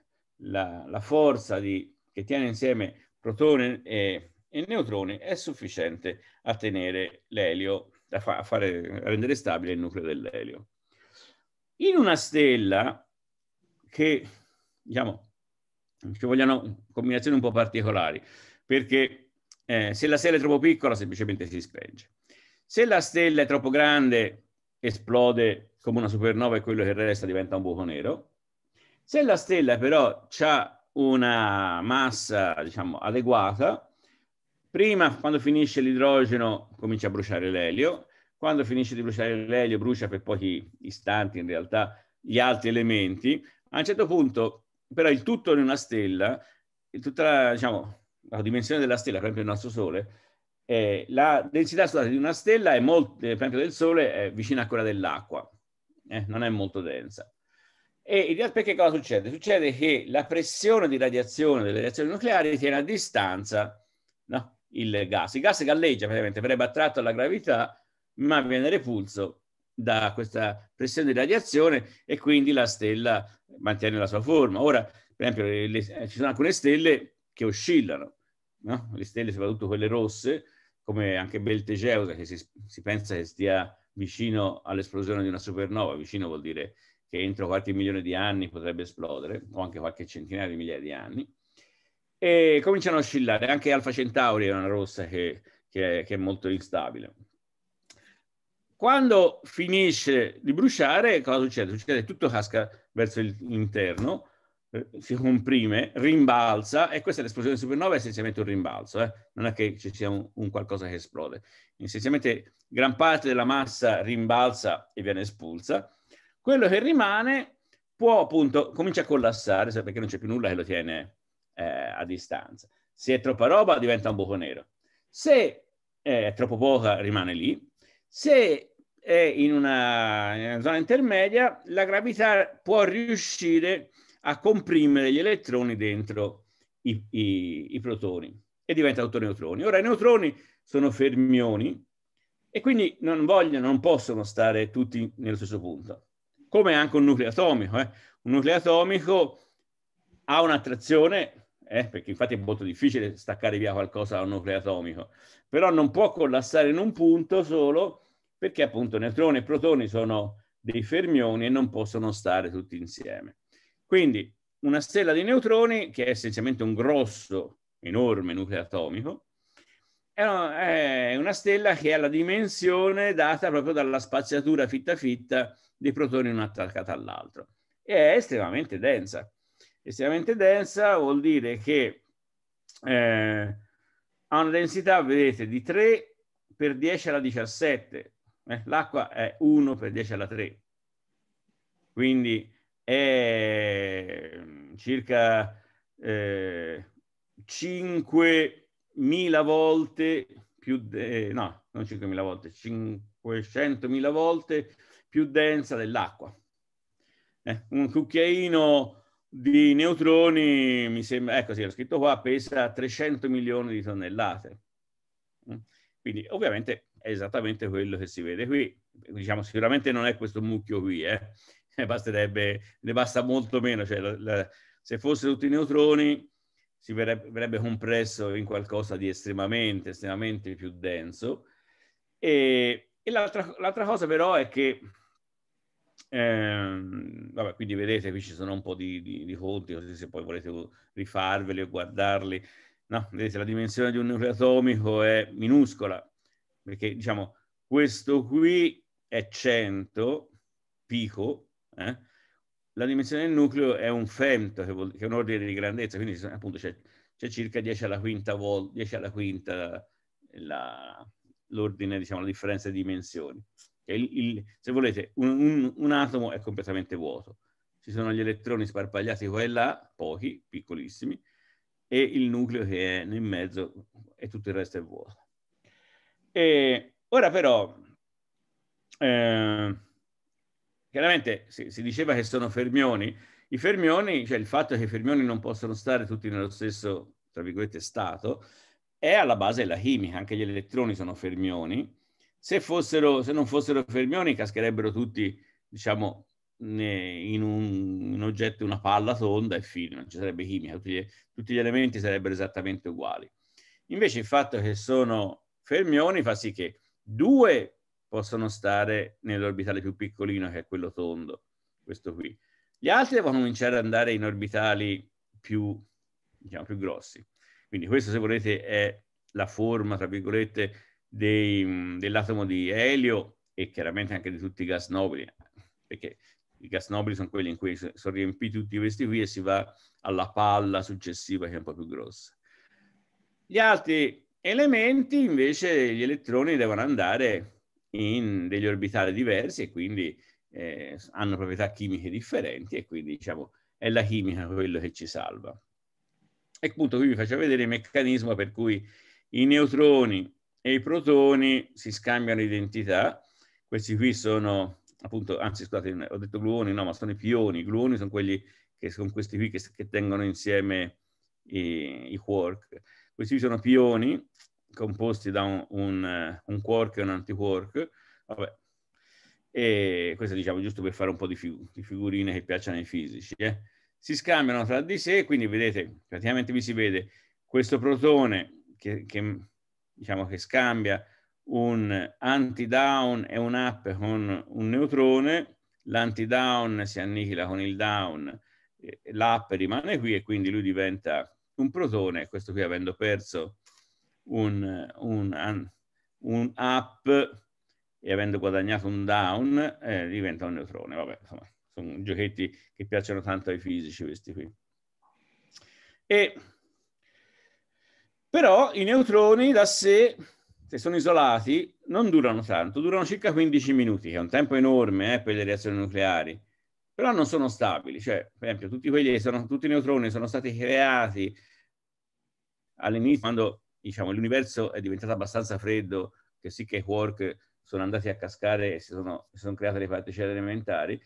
la, la forza di, che tiene insieme protone e, e, neutroni è sufficiente a tenere l'elio, a, fa, a, fare, a rendere stabile il nucleo dell'elio. In una stella che diciamo, ci vogliono combinazioni un po' particolari, perché eh, se la stella è troppo piccola semplicemente si spenge. Se la stella è troppo grande esplode come una supernova e quello che resta diventa un buco nero. Se la stella però ha una massa, diciamo, adeguata, prima quando finisce l'idrogeno comincia a bruciare l'elio, quando finisce di bruciare l'elio brucia per pochi istanti in realtà gli altri elementi, a un certo punto però il tutto in una stella, tutta la, diciamo, la dimensione della stella, per esempio il nostro Sole, eh, la densità solare di una stella, è molto, per esempio del Sole, è vicina a quella dell'acqua, eh, non è molto densa. E in realtà perché cosa succede? Succede che la pressione di radiazione delle reazioni nucleari tiene a distanza no, il gas. Il gas galleggia praticamente, verrebbe attratto alla gravità, ma viene repulso da questa pressione di radiazione e quindi la stella mantiene la sua forma. Ora, per esempio, le, eh, ci sono alcune stelle che oscillano, no? le stelle soprattutto quelle rosse, come anche Beltegeusa, che si, si pensa che stia vicino all'esplosione di una supernova, vicino vuol dire che entro qualche milione di anni potrebbe esplodere, o anche qualche centinaia di migliaia di anni, e cominciano a oscillare. Anche Alfa Centauri è una rossa che, che, è, che è molto instabile. Quando finisce di bruciare, cosa succede? Succede che tutto casca verso l'interno, eh, si comprime, rimbalza, e questa è l'esplosione supernova, è essenzialmente un rimbalzo, eh? non è che ci sia un, un qualcosa che esplode. Essenzialmente gran parte della massa rimbalza e viene espulsa. Quello che rimane può appunto, cominciare a collassare, perché non c'è più nulla che lo tiene eh, a distanza. Se è troppa roba diventa un buco nero. Se eh, è troppo poca rimane lì. Se è in una, in una zona intermedia, la gravità può riuscire a comprimere gli elettroni dentro i, i, i protoni e diventa tutto neutroni. Ora i neutroni sono fermioni e quindi non vogliono, non possono stare tutti nello stesso punto. Come anche un nucleo atomico. Eh? Un nucleo atomico ha un'attrazione, eh? perché infatti è molto difficile staccare via qualcosa da un nucleo atomico, però non può collassare in un punto solo perché appunto neutroni e protoni sono dei fermioni e non possono stare tutti insieme. Quindi una stella di neutroni, che è essenzialmente un grosso, enorme nucleo atomico, è una stella che ha la dimensione data proprio dalla spaziatura fitta fitta di protoni una attaccato all'altro. E è estremamente densa. Estremamente densa vuol dire che eh, ha una densità, vedete, di 3 per 10 alla 17, eh? L'acqua è 1 per 10 alla 3, quindi è mm, circa eh, 5.000 volte più, de- eh, no, non 5.000 volte, 500.000 volte più densa dell'acqua. Eh, un cucchiaino di neutroni, mi sembra, ecco sì, l'ho scritto qua, pesa 300 milioni di tonnellate. Mm, quindi ovviamente è esattamente quello che si vede qui. Diciamo, sicuramente non è questo mucchio qui, eh? ne, eh, basterebbe, ne basta molto meno. Cioè, la, la, se fossero tutti i neutroni, si verrebbe, verrebbe, compresso in qualcosa di estremamente, estremamente più denso. E, e l'altra cosa però è che, ehm, vabbè, quindi vedete, qui ci sono un po' di, di, di conti, così se poi volete rifarveli o guardarli, no? Vedete, la dimensione di un nucleo atomico è minuscola, perché diciamo questo qui è 100 pico, eh? la dimensione del nucleo è un femto, che, vuol, che è un ordine di grandezza, quindi appunto c'è, circa 10 alla quinta volta, 10 alla quinta l'ordine, diciamo, la differenza di dimensioni. Il, il, se volete, un, un, un, atomo è completamente vuoto. Ci sono gli elettroni sparpagliati qua e là, pochi, piccolissimi, e il nucleo che è nel mezzo e tutto il resto è vuoto. E ora però, eh, chiaramente si, si, diceva che sono fermioni, i fermioni, cioè il fatto che i fermioni non possono stare tutti nello stesso, tra virgolette, stato, è alla base della chimica, anche gli elettroni sono fermioni, se, fossero, se non fossero fermioni cascherebbero tutti, diciamo, in un, un, oggetto, una palla tonda e fine, non ci sarebbe chimica, tutti gli, tutti gli, elementi sarebbero esattamente uguali. Invece il fatto che sono fermioni fa sì che due possono stare nell'orbitale più piccolino, che è quello tondo, questo qui. Gli altri devono cominciare ad andare in orbitali più, diciamo, più grossi. Quindi questo, se volete, è la forma, tra virgolette, dell'atomo di elio e chiaramente anche di tutti i gas nobili, perché i gas nobili sono quelli in cui sono riempiti tutti questi qui e si va alla palla successiva che è un po' più grossa. Gli altri Elementi invece gli elettroni devono andare in degli orbitali diversi e quindi eh, hanno proprietà chimiche differenti e quindi diciamo è la chimica quello che ci salva. E appunto qui vi faccio vedere il meccanismo per cui i neutroni e i protoni si scambiano identità. Questi qui sono appunto, anzi scusate, ho detto gluoni, no, ma sono i pioni. I gluoni sono quelli che sono questi qui che, che tengono insieme i, i quark. Questi sono pioni composti da un, un, un quark e un antiquark. Vabbè. E questo diciamo giusto per fare un po' di, figu- di figurine che piacciono ai fisici. Eh. Si scambiano tra di sé, quindi vedete, praticamente vi si vede questo protone che, che diciamo che scambia un anti-down e un up con un neutrone, l'anti-down si annichila con il down, l'up rimane qui e quindi lui diventa un protone, questo qui avendo perso un, un, un up e avendo guadagnato un down, eh, diventa un neutrone. Vabbè, insomma, sono giochetti che piacciono tanto ai fisici questi qui. E, però i neutroni da sé, se sono isolati, non durano tanto, durano circa 15 minuti, che è un tempo enorme eh, per le reazioni nucleari però non sono stabili, cioè per esempio tutti quelli che sono, tutti i neutroni sono stati creati all'inizio quando diciamo, l'universo è diventato abbastanza freddo, che sì che quark sono andati a cascare e si sono, si sono create le particelle elementari,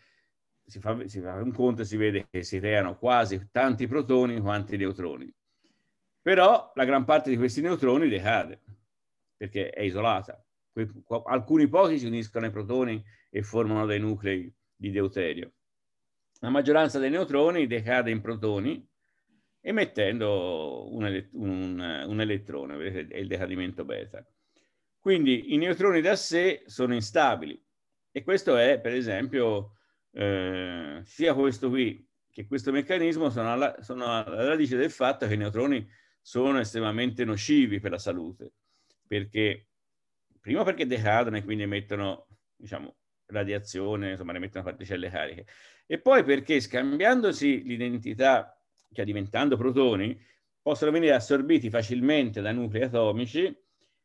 si fa, si fa, un conto e si vede che si creano quasi tanti protoni quanti neutroni. Però la gran parte di questi neutroni decade, perché è isolata. alcuni pochi si uniscono ai protoni e formano dei nuclei di deuterio la maggioranza dei neutroni decade in protoni emettendo un, elett un, un elettrone, vedete, è il decadimento beta. Quindi i neutroni da sé sono instabili e questo è, per esempio, eh, sia questo qui che questo meccanismo sono alla, sono alla radice del fatto che i neutroni sono estremamente nocivi per la salute, perché prima perché decadono e quindi emettono, diciamo, radiazione, insomma, ne mettono particelle cariche, e poi perché scambiandosi l'identità, cioè diventando protoni, possono venire assorbiti facilmente da nuclei atomici,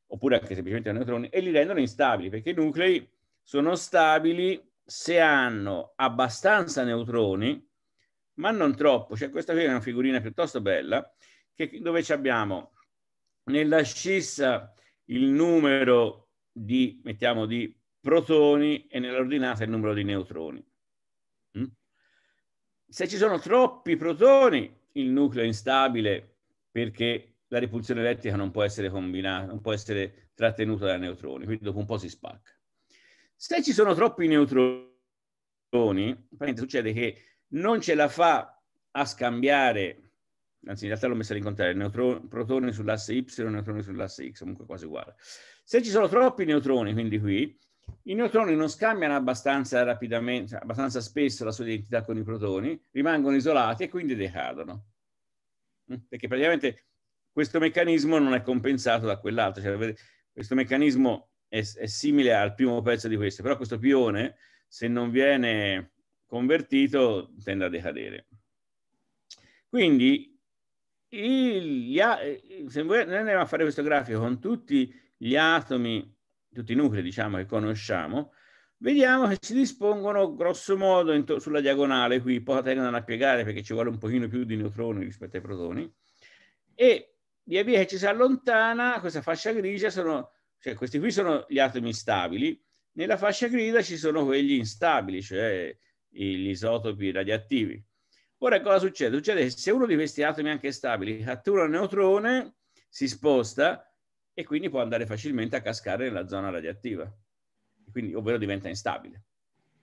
oppure anche semplicemente da neutroni, e li rendono instabili, perché i nuclei sono stabili se hanno abbastanza neutroni, ma non troppo. Cioè questa qui è una figurina piuttosto bella, che, dove abbiamo nella scissa il numero di, mettiamo, di protoni e nell'ordinata il numero di neutroni. Mm? Se ci sono troppi protoni, il nucleo è instabile perché la ripulsione elettrica non può essere combinata, non può essere trattenuta da neutroni, quindi dopo un po' si spacca. Se ci sono troppi neutroni, succede che non ce la fa a scambiare, anzi in realtà l'ho messa all'incontrario, neutroni, protoni sull'asse Y, e neutroni sull'asse X, comunque quasi uguale. Se ci sono troppi neutroni, quindi qui, i neutroni non scambiano abbastanza rapidamente, cioè abbastanza spesso la sua identità con i protoni, rimangono isolati e quindi decadono. Mm, perché praticamente questo meccanismo non è compensato da quell'altro. Cioè, questo meccanismo è, è, simile al primo pezzo di questo, però questo pione, se non viene convertito, tende a decadere. Quindi, il, gli, eh, se noi andiamo a fare questo grafico con tutti gli atomi tutti i nuclei diciamo, che conosciamo, vediamo che si dispongono grosso modo to- sulla diagonale, qui poi tengono a piegare perché ci vuole un pochino più di neutroni rispetto ai protoni, e via via che ci si allontana, questa fascia grigia sono, cioè questi qui sono gli atomi stabili, nella fascia grigia ci sono quelli instabili, cioè gli isotopi radioattivi. Ora cosa succede? Succede che se uno di questi atomi anche stabili cattura un neutrone, si sposta, e quindi può andare facilmente a cascare nella zona radioattiva, quindi, ovvero diventa instabile.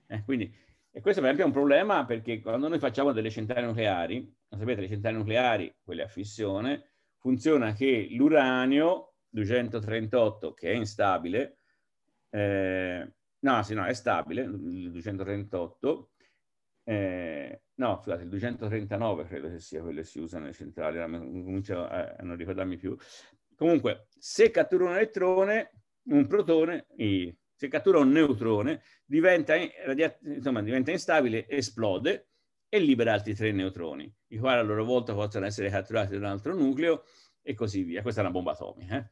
Eh, quindi, e questo per esempio è un problema perché quando noi facciamo delle centrali nucleari, sapete le centrali nucleari, quelle a fissione, funziona che l'uranio 238 che è instabile, eh, no, sì, no, è stabile, il 238, eh, no, scusate, il 239 credo che sia quello che si usa nelle centrali, comincio a, a non ricordarmi più, Comunque, se cattura un elettrone, un protone, se cattura un neutrone, diventa, insomma, diventa instabile, esplode e libera altri tre neutroni, i quali a loro volta possono essere catturati da un altro nucleo e così via. Questa è una bomba atomica. Eh?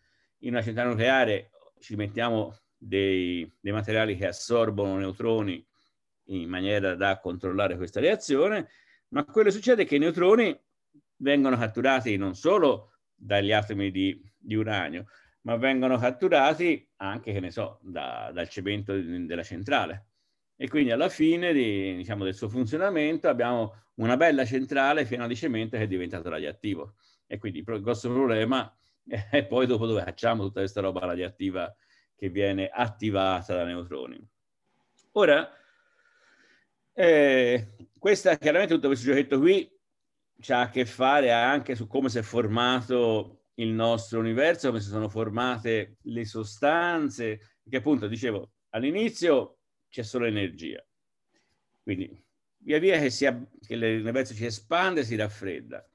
In una centrale nucleare ci mettiamo dei, dei materiali che assorbono neutroni in maniera da controllare questa reazione, ma quello che succede è che i neutroni vengono catturati non solo dagli atomi di, di uranio, ma vengono catturati anche, che ne so, da, dal cemento della centrale. E quindi alla fine di, diciamo, del suo funzionamento abbiamo una bella centrale piena di cemento che è diventato radioattivo. E quindi il grosso problema è poi dopo dove facciamo tutta questa roba radioattiva che viene attivata da neutroni. Ora, eh, questa chiaramente tutto questo giochetto qui ha a che fare anche su come si è formato il nostro universo, come si sono formate le sostanze, che appunto dicevo all'inizio c'è solo energia. Quindi via via che, si, che l'universo si espande si raffredda.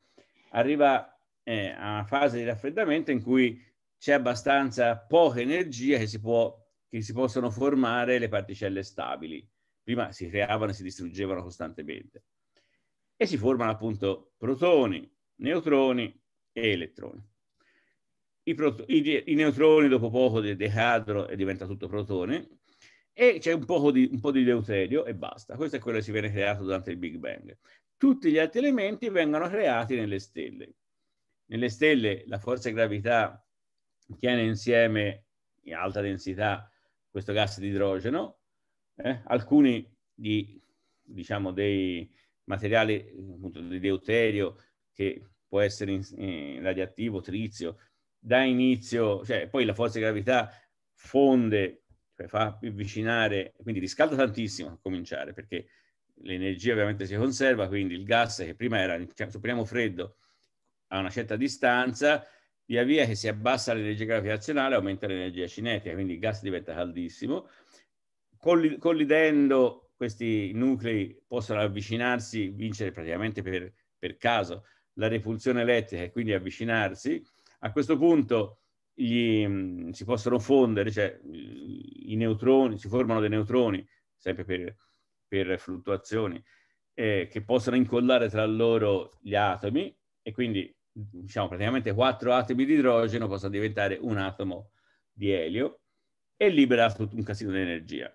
Arriva eh, a una fase di raffreddamento in cui c'è abbastanza poca energia che si, può, che si possono formare le particelle stabili. Prima si creavano e si distruggevano costantemente e si formano appunto protoni, neutroni e elettroni. I, i, i neutroni dopo poco decadono e diventa tutto protone e c'è un, un, po' di deuterio e basta. Questo è quello che si viene creato durante il Big Bang. Tutti gli altri elementi vengono creati nelle stelle. Nelle stelle la forza di gravità tiene insieme in alta densità questo gas di idrogeno, eh? alcuni di, diciamo, dei, materiale appunto, di deuterio che può essere in, eh, radioattivo, trizio, dà inizio, cioè poi la forza di gravità fonde, cioè fa avvicinare, quindi riscalda tantissimo a cominciare perché l'energia ovviamente si conserva, quindi il gas che prima era cioè, supponiamo freddo a una certa distanza, via via che si abbassa l'energia gravitazionale aumenta l'energia cinetica, quindi il gas diventa caldissimo, collidendo questi nuclei possano avvicinarsi, vincere praticamente per, per caso la repulsione elettrica e quindi avvicinarsi, a questo punto gli, mh, mm, si possono fondere, cioè i neutroni, si formano dei neutroni, sempre per, per fluttuazioni, eh, che possono incollare tra loro gli atomi e quindi diciamo praticamente quattro atomi di idrogeno possono diventare un atomo di elio e libera un casino di energia.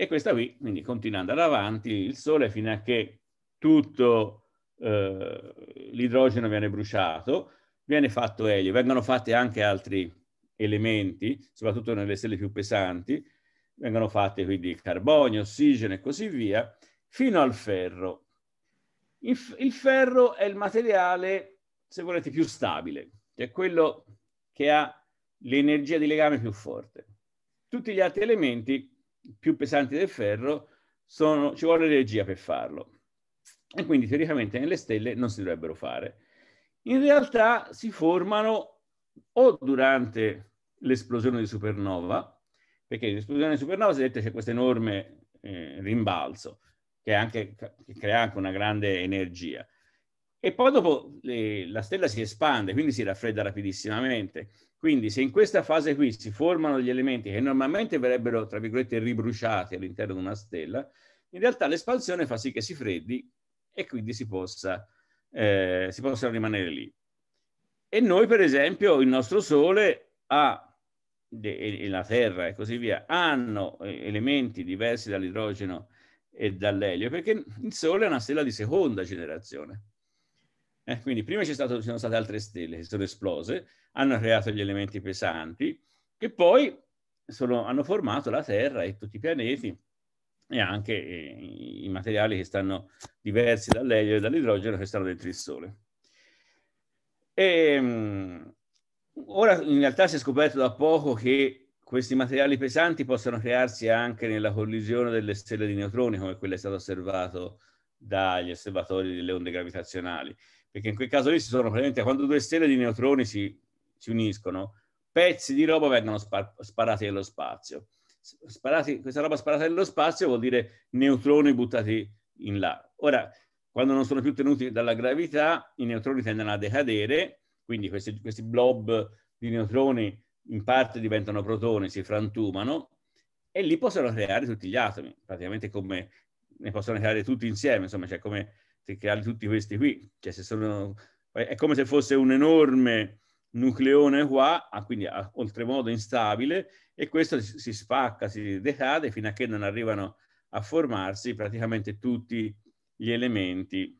E questa qui, quindi continua ad andare avanti il Sole fino a che tutto eh, l'idrogeno viene bruciato, viene fatto elio, vengono fatti anche altri elementi, soprattutto nelle stelle più pesanti, vengono fatte quindi carbonio, ossigeno e così via, fino al ferro. Il ferro è il materiale, se volete, più stabile, è quello che ha l'energia di legame più forte. Tutti gli altri elementi più pesanti del ferro, sono, ci vuole energia per farlo. E quindi teoricamente nelle stelle non si dovrebbero fare. In realtà si formano o durante l'esplosione di supernova, perché l'esplosione di supernova, si è c'è questo enorme eh, rimbalzo, che, anche, che, crea anche una grande energia. E poi dopo le, la stella si espande, quindi si raffredda rapidissimamente quindi se in questa fase qui si formano gli elementi che normalmente verrebbero, tra virgolette, ribruciati all'interno di una stella, in realtà l'espansione fa sì che si freddi e quindi si, possa, eh, si possano rimanere lì. E noi, per esempio, il nostro Sole ha, e la Terra e così via, hanno eh, elementi diversi dall'idrogeno e dall'elio, perché il Sole è una stella di seconda generazione. Eh, quindi prima ci, sono state altre stelle che sono esplose, hanno creato gli elementi pesanti che poi sono, hanno formato la Terra e tutti i pianeti e anche eh, i materiali che stanno diversi dall'elio e dall'idrogeno che stanno dentro il Sole. E, ehm, mh, ora in realtà si è scoperto da poco che questi materiali pesanti possono crearsi anche nella collisione delle stelle di neutroni, come quello è stato osservato dagli osservatori delle onde gravitazionali, perché in quel caso lì si sono praticamente, quando due stelle di neutroni si si uniscono, pezzi di roba vengono spar sparati nello spazio. Sparati, questa roba sparata nello spazio vuol dire neutroni buttati in là. Ora, quando non sono più tenuti dalla gravità, i neutroni tendono a decadere, quindi questi, questi blob di neutroni in parte diventano protoni, si frantumano, e lì possono creare tutti gli atomi, praticamente come ne possono creare tutti insieme, insomma, cioè come creare tutti questi qui. Cioè sono, è come se fosse un enorme nucleone qua, ah, quindi oltremodo instabile, e questo si spacca, si decade fino a che non arrivano a formarsi praticamente tutti gli elementi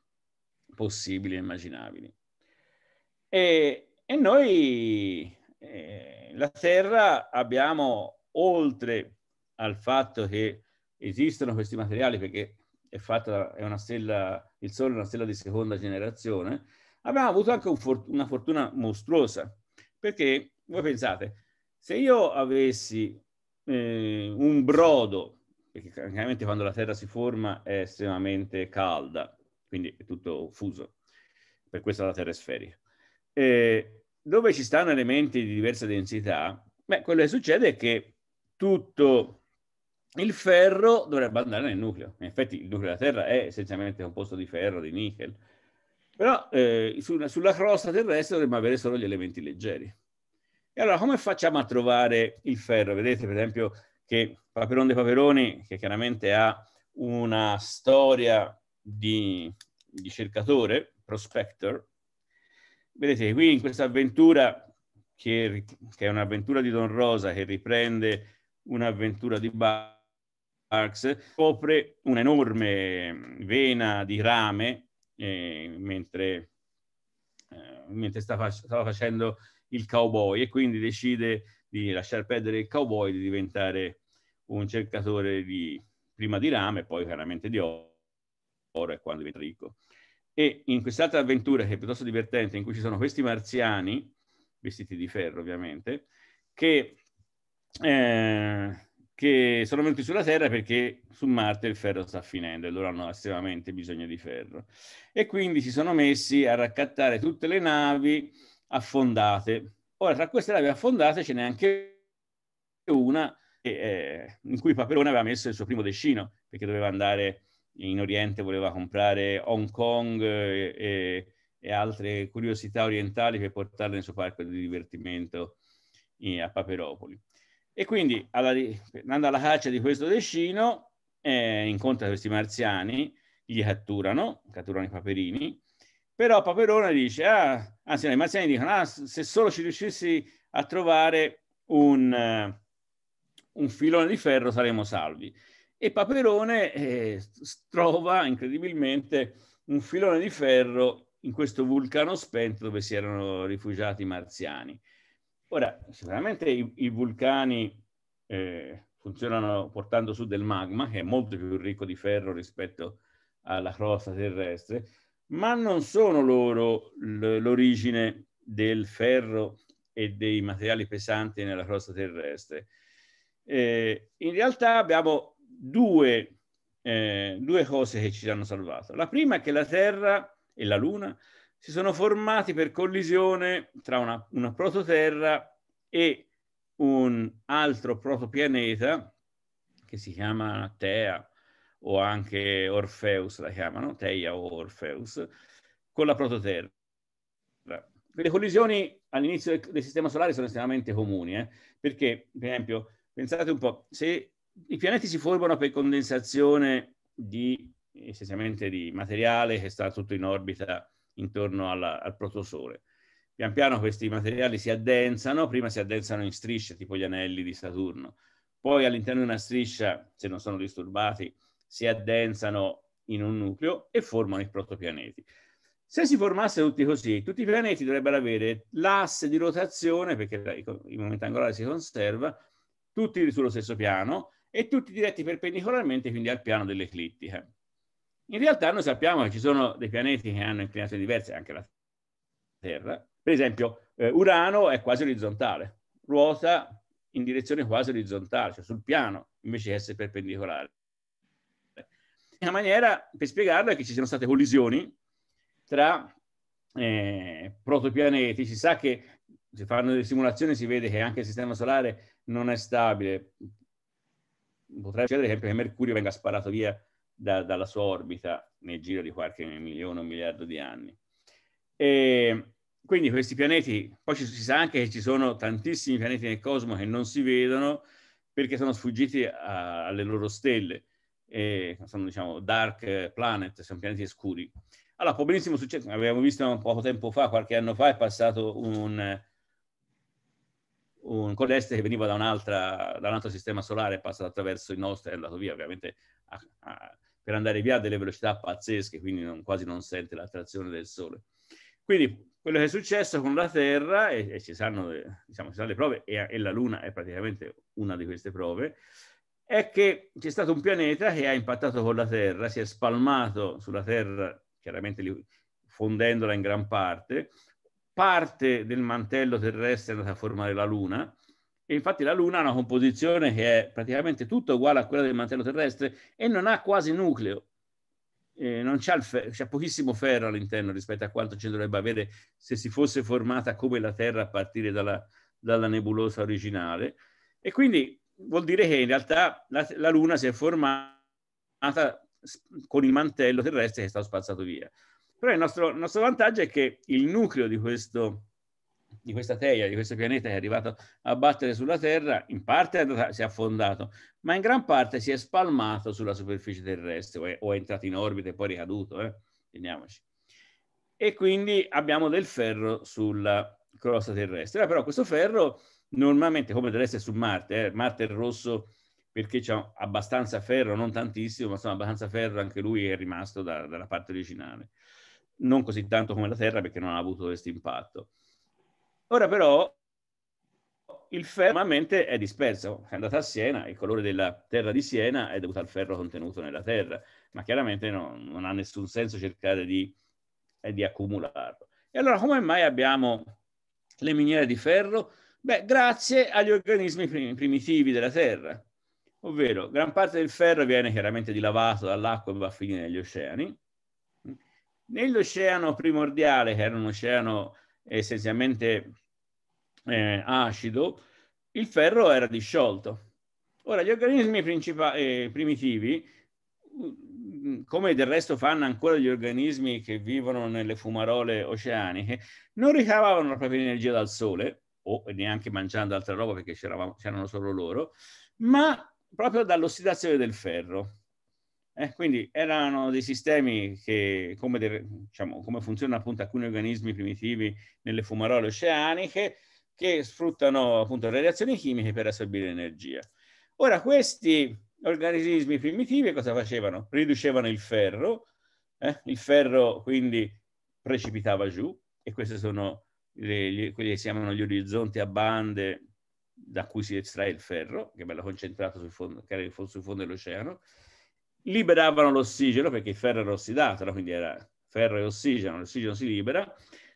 possibili e immaginabili. E, e noi, eh, la Terra, abbiamo, oltre al fatto che esistono questi materiali, perché è, fatta, è una stella, il Sole è una stella di seconda generazione, avevamo avuto anche un for una fortuna mostruosa, perché voi pensate, se io avessi eh, un brodo, perché chiaramente quando la Terra si forma è estremamente calda, quindi è tutto fuso, per questo la Terra è sferica, eh, dove ci stanno elementi di diversa densità, beh, quello che succede è che tutto il ferro dovrebbe andare nel nucleo. In effetti il nucleo della Terra è essenzialmente composto di ferro, di nickel, però eh, sulla, sulla crosta terrestre dovremmo avere solo gli elementi leggeri. E allora come facciamo a trovare il ferro? Vedete per esempio che Paperon de Paperoni, che chiaramente ha una storia di, di cercatore, prospector, vedete qui in questa avventura, che, che è un'avventura di Don Rosa, che riprende un'avventura di Barks, copre un'enorme vena di rame eh, mentre, eh, mentre stava, stava, facendo il cowboy e quindi decide di lasciar perdere il cowboy, di diventare un cercatore di, prima di rame, poi chiaramente di oro e quando diventa ricco. E in quest'altra avventura che è piuttosto divertente, in cui ci sono questi marziani, vestiti di ferro ovviamente, che eh, che sono venuti sulla Terra perché su Marte il ferro sta finendo e loro hanno estremamente bisogno di ferro. E quindi si sono messi a raccattare tutte le navi affondate. Ora, tra queste navi affondate ce n'è anche una che, eh, in cui Paperone aveva messo il suo primo decino, perché doveva andare in Oriente, voleva comprare Hong Kong e, eh, e, e altre curiosità orientali per portarle nel suo parco di divertimento eh, a Paperopoli. E quindi alla, andando alla caccia di questo Descino, eh, incontra questi marziani, li catturano, catturano i paperini, però Paperone dice, ah, anzi no, i marziani dicono, ah, se solo ci riuscissi a trovare un, eh, un filone di ferro saremmo salvi. E Paperone eh, trova incredibilmente un filone di ferro in questo vulcano spento dove si erano rifugiati i marziani. Ora, sicuramente i, i vulcani eh, funzionano portando su del magma, che è molto più ricco di ferro rispetto alla crosta terrestre, ma non sono loro l'origine del ferro e dei materiali pesanti nella crosta terrestre. Eh, in realtà abbiamo due, eh, due cose che ci hanno salvato. La prima è che la Terra e la Luna si sono formati per collisione tra una, una prototerra e un altro protopianeta che si chiama Tea o anche Orpheus la chiamano, Teia o Orpheus, con la prototerra. Le collisioni all'inizio del, del, Sistema Solare sono estremamente comuni, eh? perché, per esempio, pensate un po', se i pianeti si formano per condensazione di essenzialmente di materiale che sta tutto in orbita intorno alla, al protosole. Pian piano questi materiali si addensano, prima si addensano in strisce, tipo gli anelli di Saturno, poi all'interno di una striscia, se non sono disturbati, si addensano in un nucleo e formano i protopianeti. Se si formassero tutti così, tutti i pianeti dovrebbero avere l'asse di rotazione, perché il momento angolare si conserva, tutti sullo stesso piano e tutti diretti perpendicolarmente quindi al piano dell'eclittica. In realtà noi sappiamo che ci sono dei pianeti che hanno inclinazioni diverse, anche la Terra. Per esempio, eh, Urano è quasi orizzontale, ruota in direzione quasi orizzontale, cioè sul piano, invece di essere perpendicolare. Una maniera per spiegarlo è che ci siano state collisioni tra eh, protopianeti. Si sa che se fanno delle simulazioni si vede che anche il sistema solare non è stabile. Potrebbe succedere, per esempio, che Mercurio venga sparato via da, dalla sua orbita nel giro di qualche milione o miliardo di anni. E quindi questi pianeti, poi ci, si sa anche che ci sono tantissimi pianeti nel cosmo che non si vedono perché sono sfuggiti a, alle loro stelle, e sono diciamo dark planet, sono pianeti scuri. Allora può benissimo succedere, abbiamo visto un poco tempo fa, qualche anno fa, è passato un, un codeste che veniva da, da, un altro sistema solare, è passato attraverso il nostro e è andato via, ovviamente a, per andare via a delle velocità pazzesche, quindi non, quasi non sente l'attrazione del Sole. Quindi quello che è successo con la Terra, e, e ci, sanno, eh, diciamo, ci sanno le prove, e, e la Luna è praticamente una di queste prove, è che c'è stato un pianeta che ha impattato con la Terra, si è spalmato sulla Terra, chiaramente fondendola in gran parte, parte del mantello terrestre è andata a formare la Luna, e infatti la Luna ha una composizione che è praticamente tutta uguale a quella del mantello terrestre e non ha quasi nucleo. Eh, non c'è, fer- c'è pochissimo ferro all'interno rispetto a quanto ci dovrebbe avere se si fosse formata come la Terra a partire dalla, dalla nebulosa originale. E quindi vuol dire che in realtà la, la Luna si è formata con il mantello terrestre che è stato spazzato via. Però il nostro, il nostro vantaggio è che il nucleo di questo di questa teia, di questo pianeta che è arrivato a battere sulla Terra, in parte è andata, si è affondato, ma in gran parte si è spalmato sulla superficie terrestre o è, o è entrato in orbita e poi ricaduto, eh? teniamoci. E quindi abbiamo del ferro sulla crosta terrestre. Però questo ferro normalmente, come del resto su Marte, eh? Marte è rosso perché c'è abbastanza ferro, non tantissimo, ma insomma abbastanza ferro anche lui è rimasto da, dalla parte originale. Non così tanto come la Terra perché non ha avuto questo impatto Ora però il ferro normalmente è disperso, è andato a Siena, il colore della terra di Siena è dovuto al ferro contenuto nella terra, ma chiaramente no, non ha nessun senso cercare di, eh, di accumularlo. E allora come mai abbiamo le miniere di ferro? Beh, grazie agli organismi prim primitivi della terra, ovvero gran parte del ferro viene chiaramente dilavato dall'acqua e va a finire negli oceani. Nell'oceano primordiale, che era un oceano essenzialmente eh, acido, il ferro era disciolto. Ora, gli organismi eh, primitivi, come del resto fanno ancora gli organismi che vivono nelle fumarole oceaniche, non ricavavano la propria energia dal sole, o neanche mangiando altra roba perché c'erano solo loro, ma proprio dall'ossidazione del ferro. Eh, quindi erano dei sistemi che, come, de, diciamo, come, funzionano appunto alcuni organismi primitivi nelle fumarole oceaniche, che sfruttano appunto le reazioni chimiche per assorbire energia. Ora, questi organismi primitivi cosa facevano? Riducevano il ferro, eh? il ferro quindi precipitava giù, e questi sono le, gli, quelli che si chiamano gli orizzonti a bande da cui si estrae il ferro, che è bello concentrato sul fondo, sul fondo dell'oceano, liberavano l'ossigeno perché il ferro era ossidato, no? quindi era ferro e ossigeno, l'ossigeno si libera,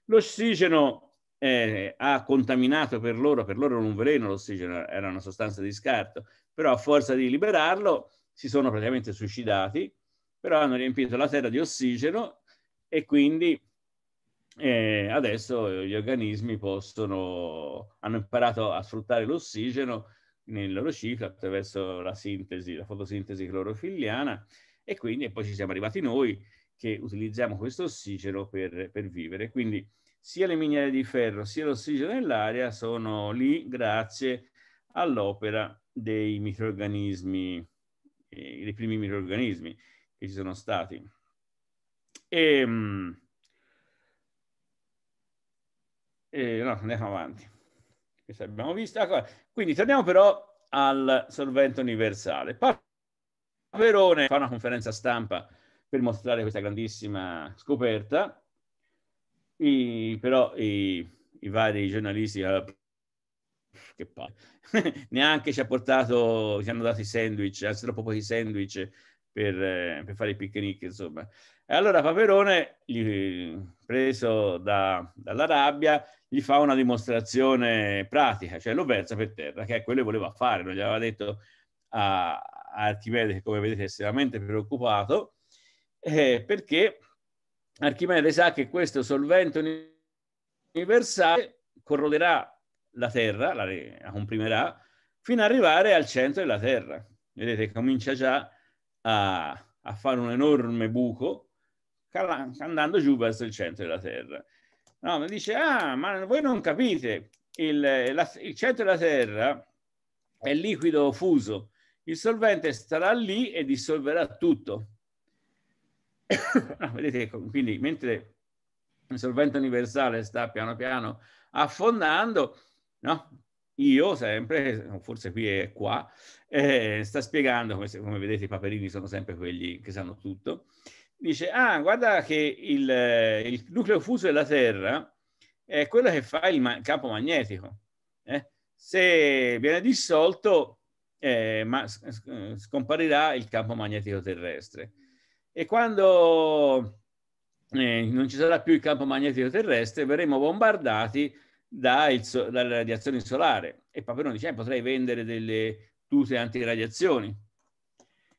l'ossigeno eh, ha contaminato per loro, per loro era un veleno l'ossigeno, era una sostanza di scarto, però a forza di liberarlo si sono praticamente suicidati, però hanno riempito la terra di ossigeno e quindi eh, adesso gli organismi possono, hanno imparato a sfruttare l'ossigeno nel loro ciclo attraverso la sintesi, la fotosintesi clorofilliana e quindi e poi ci siamo arrivati noi che utilizziamo questo ossigeno per, per vivere. Quindi sia le miniere di ferro sia l'ossigeno nell'aria sono lì grazie all'opera dei microorganismi, eh, dei primi microorganismi che ci sono stati. E, ehm, eh, no, andiamo avanti. Questa abbiamo vista. Quindi torniamo però al solvente universale. Paperone fa una conferenza stampa per mostrare questa grandissima scoperta. I, però i, i vari giornalisti eh, che palle. *laughs* neanche ci ha portato, ci hanno dato i sandwich, anzi troppo pochi sandwich per, eh, per fare i picnic, insomma. E allora Paperone, preso da, dalla rabbia, gli fa una dimostrazione pratica, cioè lo versa per terra, che è quello che voleva fare. Non gli aveva detto a, a Archimede, che come vedete è estremamente preoccupato, eh, perché Archimede sa che questo solvente universale corroderà la terra, la, la comprimerà, fino ad arrivare al centro della terra. Vedete, comincia già a, a fare un enorme buco andando giù verso il centro della Terra. No, mi dice, ah, ma voi non capite, il, la, il centro della Terra è liquido fuso, il solvente starà lì e dissolverà tutto. no, *coughs* vedete, quindi mentre il solvente universale sta piano piano affondando, no? io sempre, forse qui è qua, eh, sta spiegando, come, come vedete i paperini sono sempre quelli che sanno tutto, dice, ah, guarda che il, eh, il nucleo fuso della Terra è quello che fa il campo magnetico. Eh? Se viene dissolto, eh, ma scomparirà il campo magnetico terrestre. E quando eh, non ci sarà più il campo magnetico terrestre, verremo bombardati da so dalla radiazione solare. E Paperone dice, eh, potrei vendere delle tute antiradiazioni,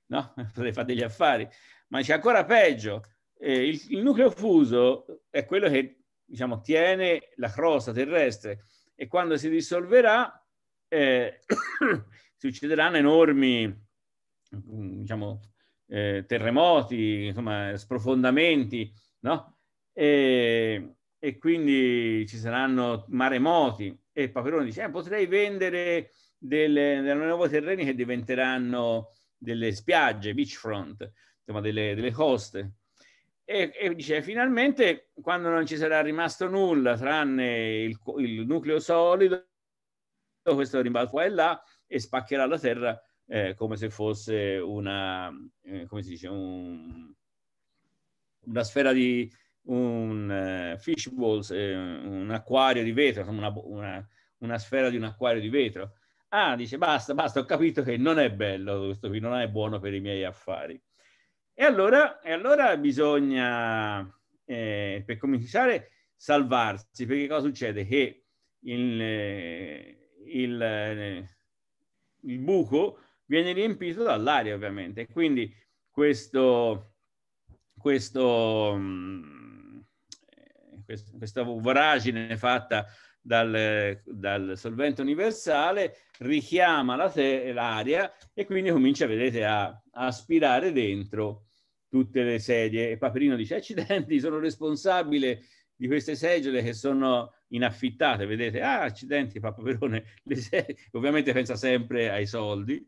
no? *laughs* Potrei fare degli affari ma c'è ancora peggio. Eh, il, il, nucleo fuso è quello che diciamo, tiene la crosta terrestre e quando si dissolverà eh, *coughs* succederanno enormi diciamo, eh, terremoti, insomma, sprofondamenti, no? e, e, quindi ci saranno maremoti. E Paperone dice, eh, potrei vendere delle, delle nuove terreni che diventeranno delle spiagge, beachfront insomma, delle, delle hoste. E, e, dice finalmente quando non ci sarà rimasto nulla tranne il, il nucleo solido, questo rimbalzo qua e là e spaccherà la Terra eh, come se fosse una, eh, come si dice, un, una sfera di un uh, fish eh, un acquario di vetro, una, una, una sfera di un acquario di vetro. Ah, dice basta, basta, ho capito che non è bello questo qui, non è buono per i miei affari. E allora, e allora bisogna, eh, per cominciare, salvarsi, perché cosa succede? Che il, eh, il, eh, il buco viene riempito dall'aria, ovviamente. Quindi questo, questo, mm, eh, questa voragine fatta dal, dal solvente universale, richiama l'aria e quindi comincia, vedete, a, a aspirare dentro tutte le sedie. E Paperino dice, accidenti, sono responsabile di queste seggiole che sono inaffittate, vedete, ah, accidenti, Paperone, *laughs* ovviamente pensa sempre ai soldi,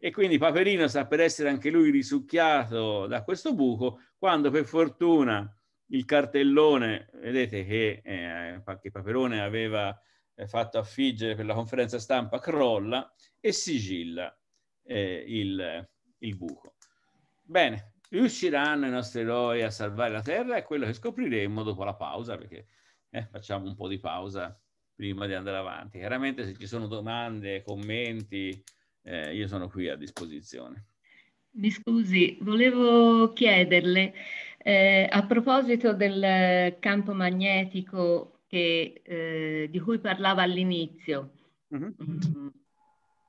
e quindi Paperino sta per essere anche lui risucchiato da questo buco, quando per fortuna il cartellone, vedete che, eh, Paperone aveva eh, fatto affiggere per la conferenza stampa, crolla e sigilla eh, il, il buco. Bene, riusciranno i nostri eroi a salvare la Terra? È quello che scopriremo dopo la pausa, perché eh, facciamo un po' di pausa prima di andare avanti. Chiaramente se ci sono domande, commenti, eh, io sono qui a disposizione. Mi scusi, volevo chiederle, eh, a proposito del eh, campo magnetico che, eh, di cui parlava all'inizio, mm-hmm. Mm,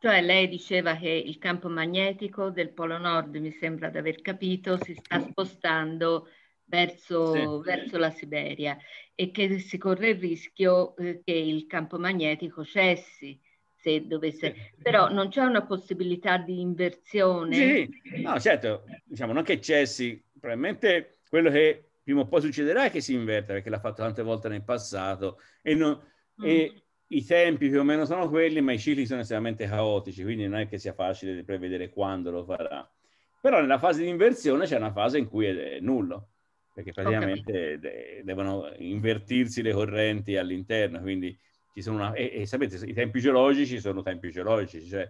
cioè lei diceva che il campo magnetico del Polo Nord, mi sembra di aver capito, si sta spostando verso, sì. verso la Siberia e che si corre il rischio eh, che il campo magnetico cessi se dovesse, però non c'è una possibilità di inversione. Sì, no, certo, diciamo non che cessi, probabilmente quello che prima o poi succederà è che si inverta, perché l'ha fatto tante volte nel passato e, non, mm. e i tempi più o meno sono quelli, ma i cicli sono estremamente caotici, quindi non è che sia facile prevedere quando lo farà. Però nella fase di inversione c'è una fase in cui è nullo, perché praticamente okay. devono invertirsi le correnti all'interno, quindi ci sono una... e, e sapete, i tempi geologici sono tempi geologici, cioè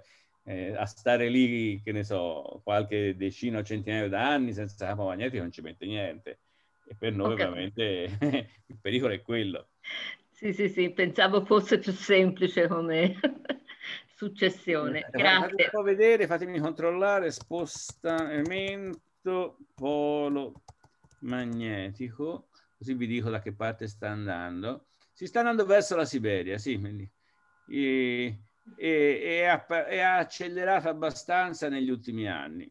eh, a stare lì, che ne so, qualche decina o centinaio d'anni senza campo magnetico non ci mette niente. E per noi okay. ovviamente *laughs* il pericolo è quello. Sì, sì, sì, pensavo fosse più semplice come *laughs* successione. Grazie. Fatemi vedere, fatemi controllare, spostamento polo magnetico, così vi dico da che parte sta andando. Si sta andando verso la Siberia, sì. E e, ha accelerato abbastanza negli ultimi anni.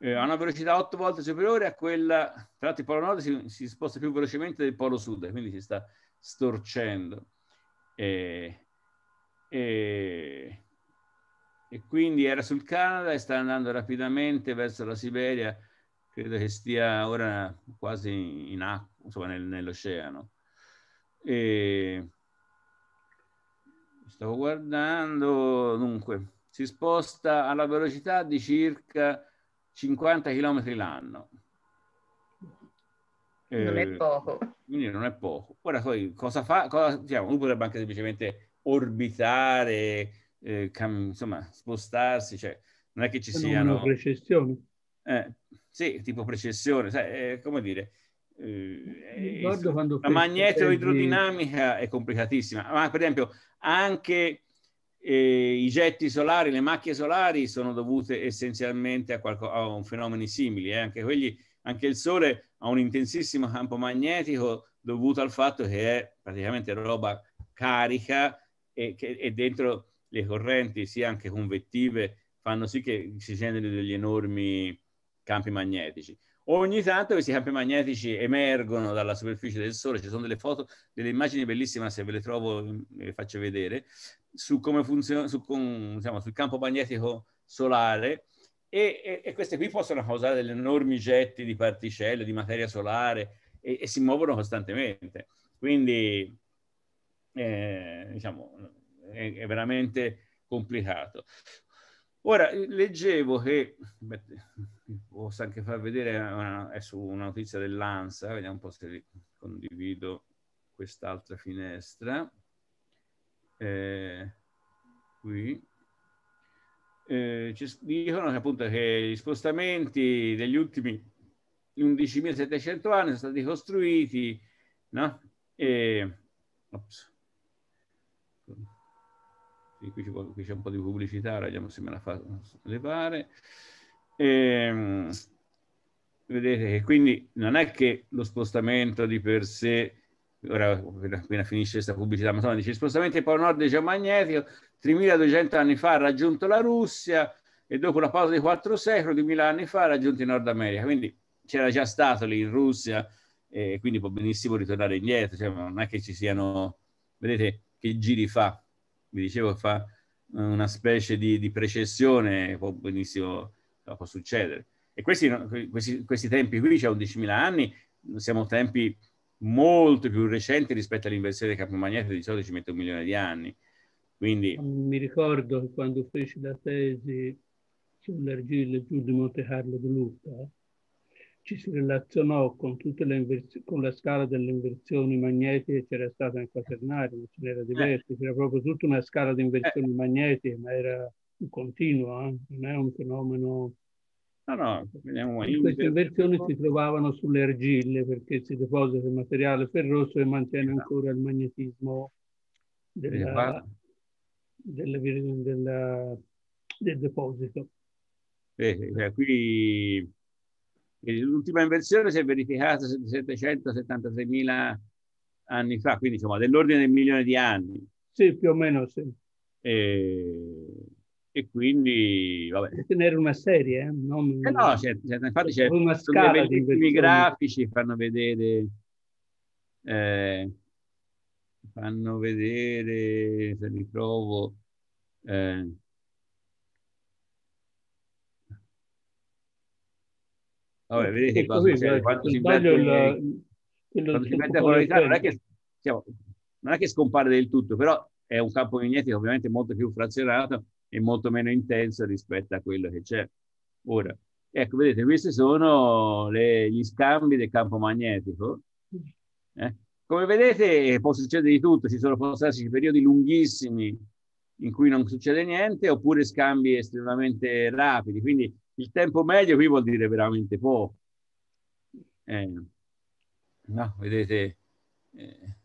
Eh, ha una velocità otto volte superiore a quella, tra l'altro il polo nord si, si sposta più velocemente del polo sud, quindi si sta storcendo. E, e, e quindi era sul Canada e sta andando rapidamente verso la Siberia, credo che stia ora quasi in acqua, insomma nel, nell'oceano. E, Stavo guardando, dunque, si sposta alla velocità di circa 50 km l'anno. Non eh, è poco. Quindi non è poco. Ora poi cosa fa? Cosa, diciamo, uno potrebbe anche semplicemente orbitare, eh, insomma, spostarsi, cioè non è che ci siano... Una precessione. Eh, sì, tipo precessione, sai, eh, come dire, eh, eh la magnetoidrodinamica di... è complicatissima, ma per esempio anche eh, i getti solari, le macchie solari sono dovute essenzialmente a, qualco, a fenomeni simili, eh? anche, quelli, anche il Sole ha un intensissimo campo magnetico dovuto al fatto che è praticamente roba carica e, che, e dentro le correnti, sia anche convettive, fanno sì che si generino degli enormi campi magnetici. Ogni tanto questi campi magnetici emergono dalla superficie del Sole, ci sono delle foto, delle immagini bellissime, se ve le trovo mm, ve le faccio vedere, su come funziona, su com, diciamo, sul campo magnetico solare e, e, e, queste qui possono causare degli enormi getti di particelle, di materia solare e, e si muovono costantemente. Quindi, eh, diciamo, è, è veramente complicato. Ora, eh, leggevo che, beh, posso anche far vedere, eh, una, è su una notizia dell'ANSA, vediamo un po' se condivido quest'altra finestra, eh, qui, eh, ci dicono che appunto che gli spostamenti degli ultimi 11.700 anni sono stati costruiti, no? E, ops, qui, qui c'è un po' di pubblicità, vediamo se me la fa levare. E, ehm, vedete che quindi non è che lo spostamento di per sé, ora appena finisce questa pubblicità, ma dice il spostamento polo nord geomagnetico 3200 anni fa ha raggiunto la Russia e dopo una pausa di quattro secoli, 2000 anni fa, ha raggiunto il Nord America. Quindi c'era già stato lì in Russia, eh, quindi può benissimo ritornare indietro, cioè, non è che ci siano, vedete che giri fa vi dicevo fa eh, una specie di, di precessione, può benissimo eh, può succedere. E questi, questi, questi tempi qui, cioè 11.000 anni, siamo tempi molto più recenti rispetto all'inversione del campo magnetico, di solito ci mette un milione di anni. Quindi... Mi ricordo che quando feci la tesi sull'argilla giù di Monte Carlo di Lucca, ci si relazionò con, con la scala delle inversioni magnetiche c'era stata in quaternario, ma ce n'era eh. diversi, c'era proprio tutta una scala di inversioni eh. magnetiche, ma era un continuo, eh? non è un fenomeno... No, no, in Queste inversioni si trovavano sulle argille perché si deposita il materiale ferroso e mantiene esatto. ancora il magnetismo della, della, della, del deposito. Eh, qui L'ultima inversione si è verificata 773.000 anni fa, quindi insomma dell'ordine del milione di anni. Sì, più o meno sì. E, e quindi, vabbè. Ce n'era una serie, eh? Non... Eh no, c'è, c'è, infatti c'è, una scala i grafici fanno vedere... Eh, fanno vedere, se li trovo... Eh, Vabbè, vedete quando, così, se, quando si inverte, il, quando si inverte la polarità non è, che, diciamo, non è che scompare del tutto, però è un campo magnetico ovviamente molto più frazionato e molto meno intenso rispetto a quello che c'è ora. Ecco, vedete, questi sono le, gli scambi del campo magnetico. Eh? Come vedete può succedere di tutto, ci sono possono esserci periodi lunghissimi in cui non succede niente oppure scambi estremamente rapidi, quindi il tempo medio qui vuol dire veramente poco. Eh, no, vedete eh,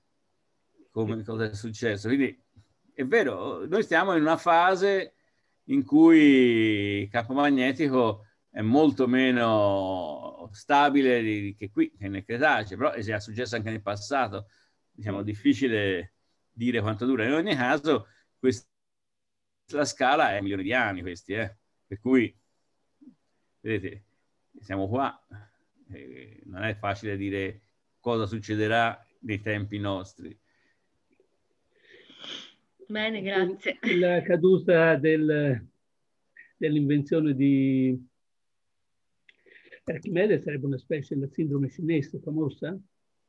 come, cosa è successo. Quindi è vero, noi stiamo in una fase in cui il campo magnetico è molto meno stabile di, di, che qui, che nel Cretaceo, però è successo anche nel passato, diciamo mm. difficile dire quanto dura. In ogni caso, questa, la scala è milioni di anni, questi, eh? per cui Vedete, siamo qua, eh, non è facile dire cosa succederà nei tempi nostri. Bene, grazie. La caduta del, dell'invenzione di Archimede sarebbe una specie della sindrome cinese famosa,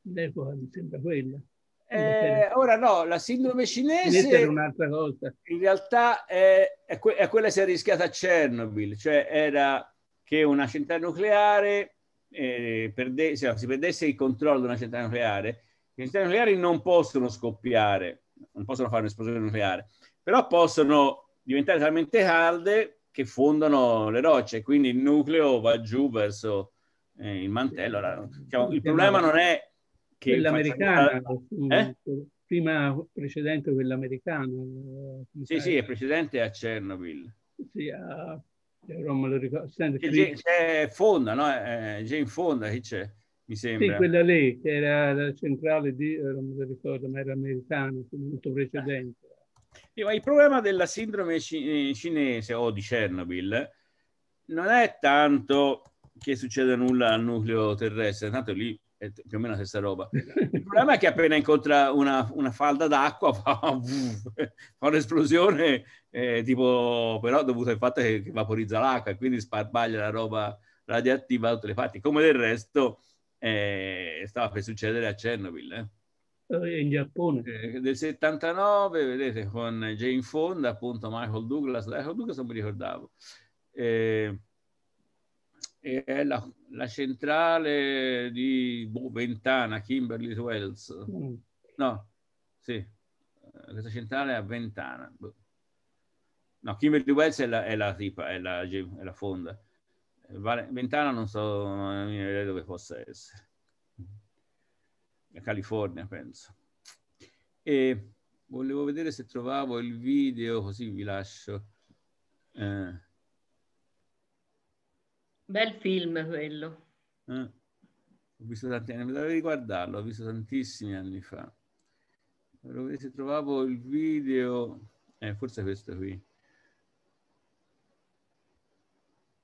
l'epoca mi sembra quella. Eh, ora no, la sindrome cinese, cinese un'altra cosa. in realtà è, è, que- è quella che si è rischiata a Chernobyl, cioè era che una centrale nucleare eh, perde, cioè, si perdesse il controllo di una centrale nucleare, le centrali nucleari non possono scoppiare, non possono fare un'esplosione nucleare, però possono diventare talmente calde che fondono le rocce, quindi il nucleo va giù verso eh, il mantello. Allora, diciamo, il problema non è che... L'americana, eh? prima precedente quell'americana. Eh, sì, sai. sì, è precedente a Chernobyl. Sì, a però me lo ricordo. Stand c'è, c'è Fonda, no? Eh, eh Jane Fonda che c'è, mi sembra. Sì, quella lì, che era la centrale di, eh, non me lo ricordo, ma era americana, molto precedente. Sì, ma il problema della sindrome eh, cinese o di Chernobyl non è tanto che succeda nulla al nucleo terrestre, tanto lì più o meno la stessa roba. *laughs* Il problema è che appena incontra una, una falda d'acqua *laughs* fa, fa un'esplosione, eh, tipo, però dovuta al fatto che, vaporizza l'acqua, e quindi sparbaglia la roba radioattiva da tutte le parti, come del resto eh, stava per succedere a Chernobyl. Eh. eh in Giappone. Eh, del 79, vedete, con Jane Fonda, appunto Michael Douglas, Michael Douglas non mi ricordavo. Eh, e è la, la centrale di boh, Ventana, Kimberly Wells. Mm. No, sì, eh, questa centrale è a Ventana. Boh. No, Kimberly Wells è la, è la ripa, è la, è la fonda. Vale, Ventana non so eh, dove possa essere. La California, penso. E volevo vedere se trovavo il video, così vi lascio. Eh. Bel film quello. Eh? Ho visto tanti anni, mi dovevi riguardarlo, ho visto tantissimi anni fa. se trovavo il video, eh, forse questo qui.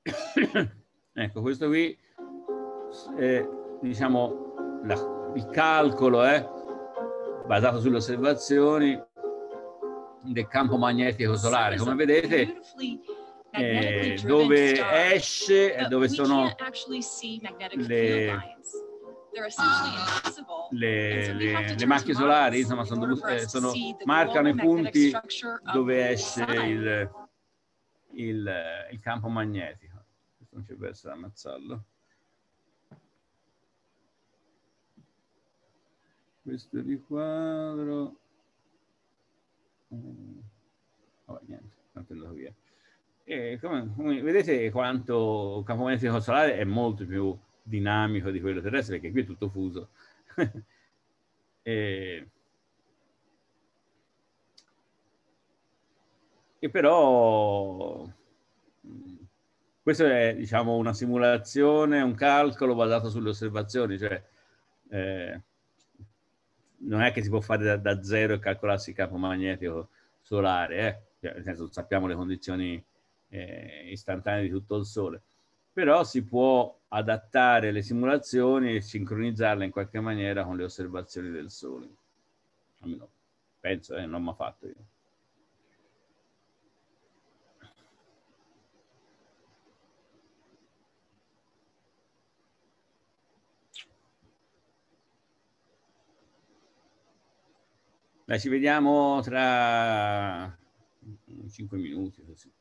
*coughs* ecco, questo qui è, eh, diciamo, la, il calcolo è eh, basato sulle osservazioni del campo magnetico solare. Come vedete, eh, dove esce e eh, dove sono le, *gasps* le, le, le, macchie solari, insomma, sono eh, sono, marcano i punti dove esce il, il, il campo magnetico. Questo non ci verso da ammazzarlo. Questo riquadro... Eh, vabbè, niente, l'ho andato via. E come, come, vedete quanto il campo magnetico solare è molto più dinamico di quello terrestre, perché qui è tutto fuso. *laughs* e, e però questa è diciamo, una simulazione, un calcolo basato sulle osservazioni, cioè eh, non è che si può fare da, da, zero e calcolarsi il campo magnetico solare, eh? cioè, nel senso sappiamo le condizioni eh, istantanee di tutto il sole. Però si può adattare le simulazioni e sincronizzarle in qualche maniera con le osservazioni del sole. Almeno penso, eh, non mi ha fatto io. Dai, ci vediamo tra 5 minuti così.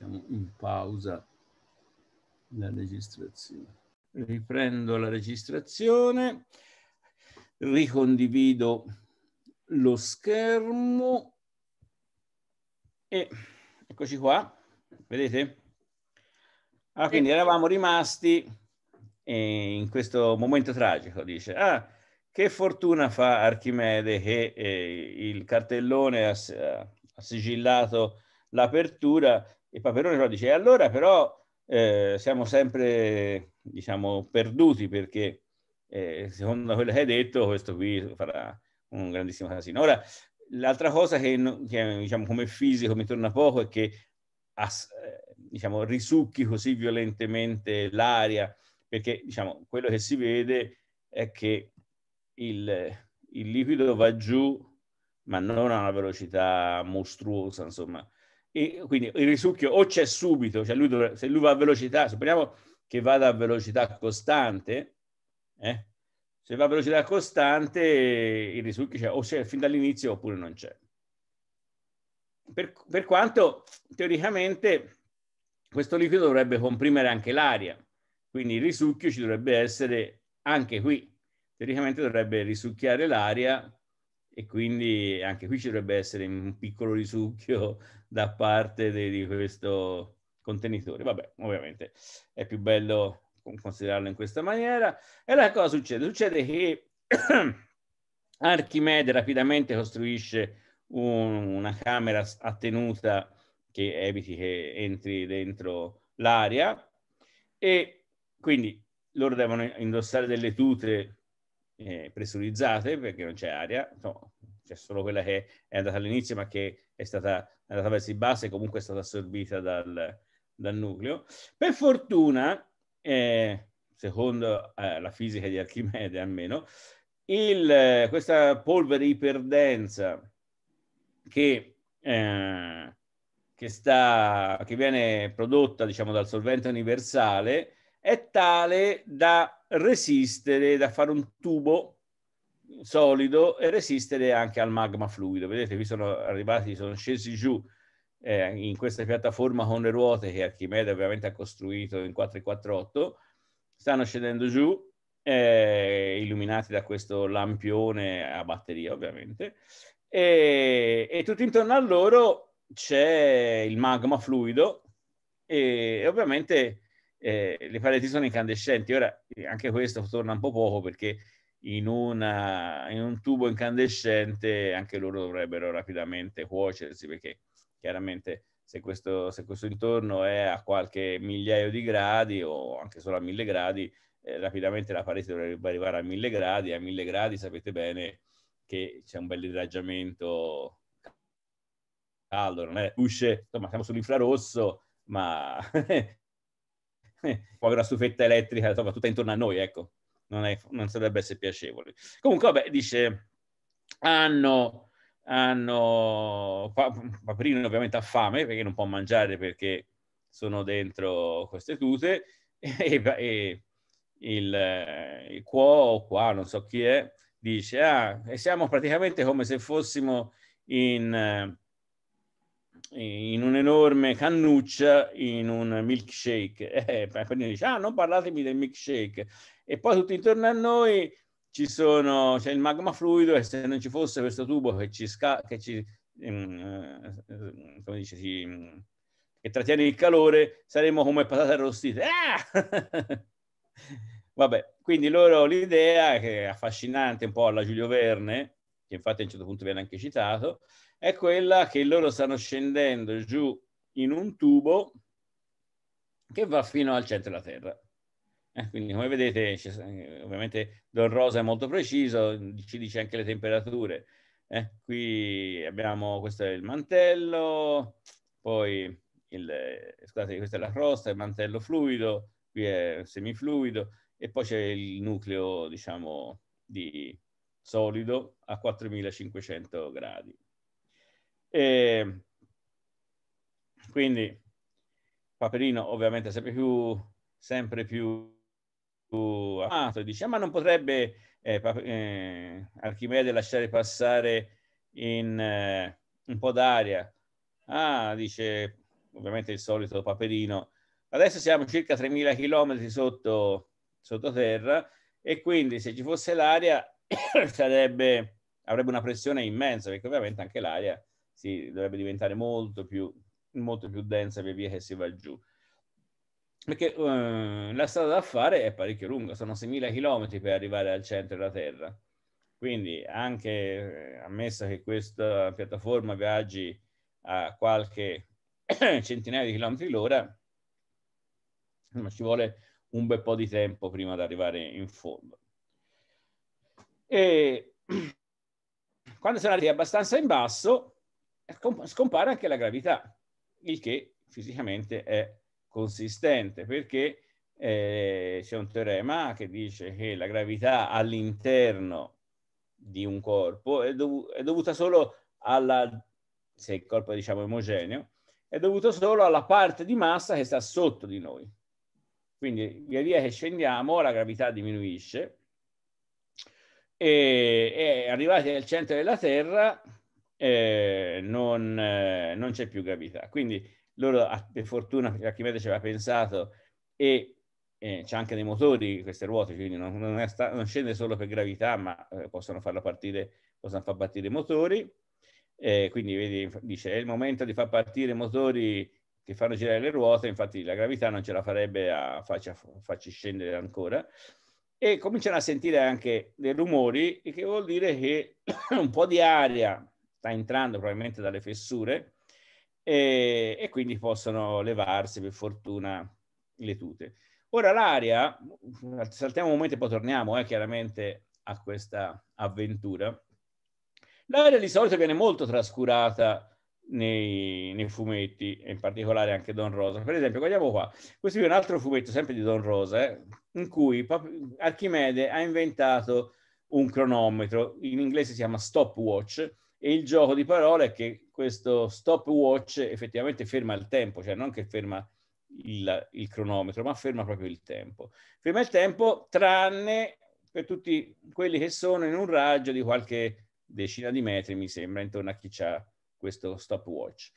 Mettiamo in pausa la registrazione. Riprendo la registrazione, ricondivido lo schermo e eccoci qua, vedete? Ah, quindi eravamo rimasti eh, in questo momento tragico, dice, ah, che fortuna fa Archimede che eh, il cartellone ha, ha sigillato l'apertura e Paperone però dice, allora però eh, siamo sempre, diciamo, perduti perché eh, secondo quello che hai detto questo qui farà un grandissimo casino. Ora, l'altra cosa che, che diciamo, come fisico mi torna poco è che as, eh, diciamo, risucchi così violentemente l'aria, perché diciamo, quello che si vede è che il, il liquido va giù, ma non a una velocità mostruosa, insomma, e quindi il risucchio o c'è subito, cioè lui dovrebbe, se lui va a velocità, supponiamo che vada a velocità costante, eh? se va a velocità costante il risucchio c'è o c'è fin dall'inizio oppure non c'è. Per, per quanto teoricamente questo liquido dovrebbe comprimere anche l'aria, quindi il risucchio ci dovrebbe essere anche qui, teoricamente dovrebbe risucchiare l'aria e quindi anche qui ci dovrebbe essere un piccolo risucchio da parte di, di questo contenitore. Vabbè, ovviamente è più bello considerarlo in questa maniera. E allora cosa succede? Succede che *clears throat* Archimede rapidamente costruisce un, una camera attenuta che eviti che entri dentro l'aria e quindi loro devono indossare delle tute eh, pressurizzate perché non c'è aria, no, cioè solo quella che è andata all'inizio ma che è stata andata verso il base e comunque è stata assorbita dal, dal nucleo. Per fortuna, eh, secondo eh, la fisica di Archimede almeno, il, eh, questa polvere iperdensa che, eh, che, sta, che viene prodotta diciamo, dal solvente universale è tale da resistere, da fare un tubo solido e resistere anche al magma fluido. Vedete, qui sono arrivati, sono scesi giù eh, in questa piattaforma con le ruote che Archimede ovviamente ha costruito in 448, stanno scendendo giù, eh, illuminati da questo lampione a batteria ovviamente, e, e tutto intorno a loro c'è il magma fluido e, e ovviamente eh, le pareti sono incandescenti. Ora anche questo torna un po' poco perché in, una, in un tubo incandescente, anche loro dovrebbero rapidamente cuocersi perché chiaramente se questo, se questo intorno è a qualche migliaio di gradi o anche solo a mille gradi, eh, rapidamente la parete dovrebbe arrivare a mille gradi, a mille gradi sapete bene che c'è un bel irraggiamento caldo, non è, usce, insomma siamo sull'infrarosso, ma *laughs* può avere una stufetta elettrica insomma, tutta intorno a noi, ecco non, è, non sarebbe essere piacevole. Comunque, vabbè, dice, hanno, hanno, Paperino ovviamente ha fame perché non può mangiare perché sono dentro queste tute *laughs* e, e il, il cuo qua, non so chi è, dice, ah, e siamo praticamente come se fossimo in, in un'enorme cannuccia in un milkshake. *laughs* E eh, dice, ah, non parlatemi del milkshake e poi tutto intorno a noi ci sono, c'è il magma fluido e se non ci fosse questo tubo che ci, sca- che ci mm, eh, come dice, si, mm, che trattiene il calore, saremmo come patate arrostite. Ah! *laughs* Vabbè, quindi loro l'idea, che è affascinante un po' alla Giulio Verne, che infatti a un certo punto viene anche citato, è quella che loro stanno scendendo giù in un tubo che va fino al centro della Terra. Eh, quindi come vedete eh, ovviamente Don Rosa è molto preciso, ci dice anche le temperature. Eh, qui abbiamo, questo è il mantello, poi il, scusate, questa è la crosta, il mantello fluido, qui è semifluido e poi c'è il nucleo, diciamo, di solido a 4500 gradi. E quindi Paperino ovviamente sempre più, sempre più amato, ah, dice, ah, ma non potrebbe eh, eh, Archimede lasciare passare in, eh, un po' d'aria? Ah, dice ovviamente il solito paperino, adesso siamo circa 3.000 km sotto, terra e quindi se ci fosse l'aria *coughs* sarebbe, avrebbe una pressione immensa, perché ovviamente anche l'aria si dovrebbe diventare molto più, molto più densa via via che si va giù perché uh, la strada da fare è parecchio lunga, sono 6.000 km per arrivare al centro della Terra. Quindi anche eh, ammesso che questa piattaforma viaggi a qualche *clears throat* centinaia di chilometri l'ora, ma ci vuole un bel po' di tempo prima di arrivare in fondo. E *clears throat* quando sono arrivati abbastanza in basso, scompare anche la gravità, il che fisicamente è consistente perché eh, c'è un teorema che dice che la gravità all'interno di un corpo è, dov è dovuta solo alla, se il corpo è diciamo omogeneo, è dovuto solo alla parte di massa che sta sotto di noi. Quindi via via che scendiamo la gravità diminuisce e, e arrivati al centro della Terra eh, non, eh, non c'è più gravità. Quindi loro ah, per fortuna Archimede ci aveva pensato e eh, c'è anche dei motori queste ruote, quindi non, non, sta, non scende solo per gravità, ma eh, possono farla partire, possono far partire i motori. Eh, quindi vedi, dice è il momento di far partire i motori che fanno girare le ruote, infatti la gravità non ce la farebbe a farci, a farci scendere ancora. E cominciano a sentire anche dei rumori, il che vuol dire che *coughs* un po' di aria sta entrando probabilmente dalle fessure e, e quindi possono levarsi per fortuna le tute. Ora l'aria, saltiamo un momento e poi torniamo eh, chiaramente a questa avventura, L'aria di solito viene molto trascurata nei, nei, fumetti, in particolare anche Don Rosa. Per esempio, guardiamo qua, questo qui è un altro fumetto, sempre di Don Rosa, eh, in cui Archimede ha inventato un cronometro, in inglese si chiama stopwatch, e il gioco di parole è che questo stopwatch effettivamente ferma il tempo, cioè non che ferma il, il, cronometro, ma ferma proprio il tempo. Ferma il tempo tranne per tutti quelli che sono in un raggio di qualche decina di metri, mi sembra, intorno a chi ha questo stopwatch.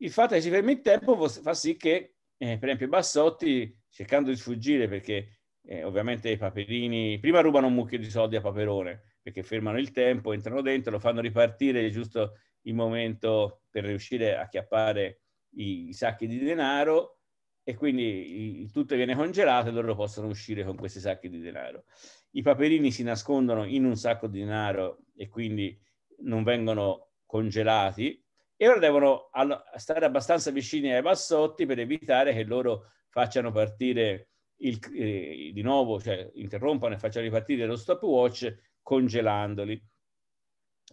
Il fatto che si fermi il tempo fa sì che, eh, per esempio, Bassotti, cercando di sfuggire perché eh, ovviamente i paperini prima rubano un mucchio di soldi a Paperone, perché fermano il tempo, entrano dentro, lo fanno ripartire giusto il momento per riuscire a chiappare i, i sacchi di denaro e quindi il, tutto viene congelato e loro possono uscire con questi sacchi di denaro. I paperini si nascondono in un sacco di denaro e quindi non vengono congelati e ora devono stare abbastanza vicini ai bassotti per evitare che loro facciano partire il, eh, di nuovo, cioè interrompano e facciano ripartire lo stopwatch congelandoli.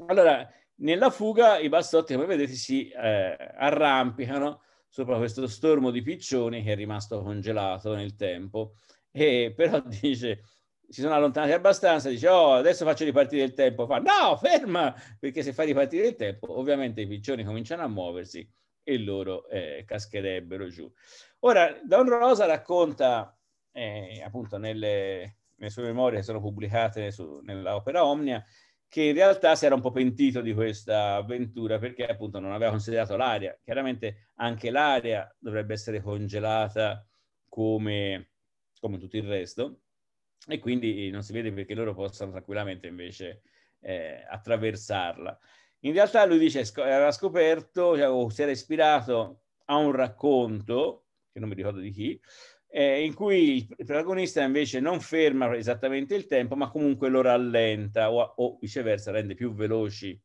Allora, nella fuga i bassotti, come vedete, si eh, arrampicano sopra questo stormo di piccioni che è rimasto congelato nel tempo. E però *laughs* dice, si sono allontanati abbastanza, dice, oh, adesso faccio ripartire il tempo. Fa, no, ferma! Perché se fa ripartire il tempo, ovviamente i piccioni cominciano a muoversi e loro eh, cascherebbero giù. Ora, Don Rosa racconta, eh, appunto, nelle, le sue memorie sono pubblicate su, nell'opera Omnia, che in realtà si era un po' pentito di questa avventura perché appunto non aveva considerato l'aria. Chiaramente anche l'aria dovrebbe essere congelata come, come tutto il resto e quindi non si vede perché loro possano tranquillamente invece eh, attraversarla. In realtà lui dice era scoperto, cioè, si era ispirato a un racconto, che non mi ricordo di chi, eh, in cui il protagonista invece non ferma esattamente il tempo, ma comunque lo rallenta o, o viceversa rende più veloci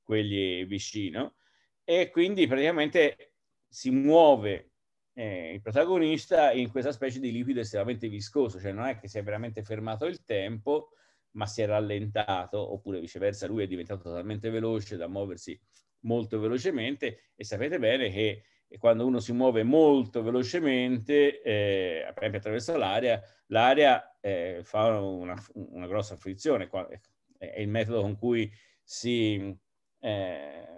quelli vicino e quindi praticamente si muove eh, il protagonista in questa specie di liquido estremamente viscoso, cioè non è che si è veramente fermato il tempo, ma si è rallentato, oppure viceversa lui è diventato talmente veloce da muoversi molto velocemente e sapete bene che e quando uno si muove molto velocemente, eh, per esempio attraverso l'aria, l'aria eh, fa una, una, grossa frizione. Eh, è il metodo con cui si, eh,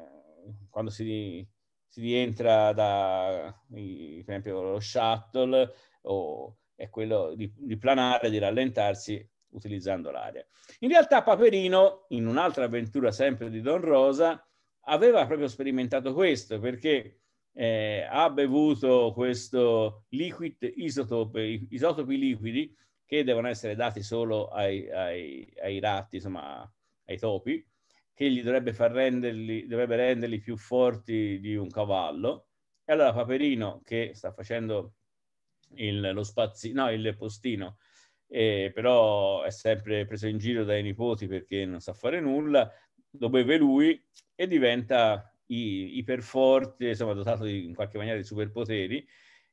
quando si, si rientra da, per esempio, lo shuttle, o, è quello di, di planare, di rallentarsi utilizzando l'aria. In realtà Paperino, in un'altra avventura sempre di Don Rosa, aveva proprio sperimentato questo, perché eh, ha bevuto questo liquid isotope, isotopi liquidi che devono essere dati solo ai, ai, ai ratti, insomma ai topi, che gli dovrebbe, far renderli, dovrebbe renderli più forti di un cavallo. E allora Paperino, che sta facendo il, lo spazzino, no, il postino, eh, però è sempre preso in giro dai nipoti perché non sa fare nulla, lo beve lui e diventa i, iperforte, insomma dotato di, in qualche maniera di superpoteri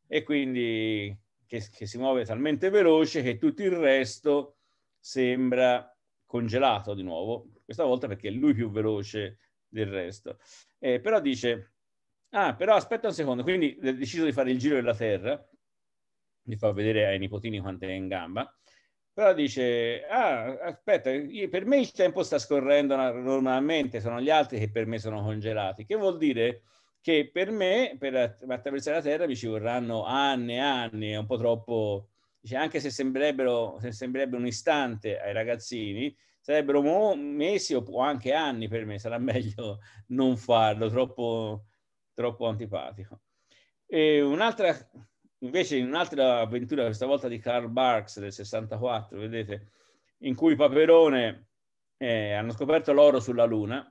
e quindi che, che si muove talmente veloce che tutto il resto sembra congelato di nuovo, questa volta perché è lui più veloce del resto. Eh, però dice, ah, però aspetta un secondo, quindi ha deciso di fare il giro della Terra, gli fa vedere ai nipotini quanto è in gamba, però dice, ah, aspetta, per me il tempo sta scorrendo normalmente, sono gli altri che per me sono congelati, che vuol dire che per me, per attraversare la Terra, mi ci vorranno anni e anni, è un po' troppo, dice, anche se sembrerebbero, se sembrerebbero un istante ai ragazzini, sarebbero mo- mesi o anche anni per me, sarà *laughs* meglio non farlo, troppo, troppo antipatico. E un'altra invece in un'altra avventura, questa volta di Karl Barks del 64, vedete, in cui Paperone eh, hanno scoperto l'oro sulla Luna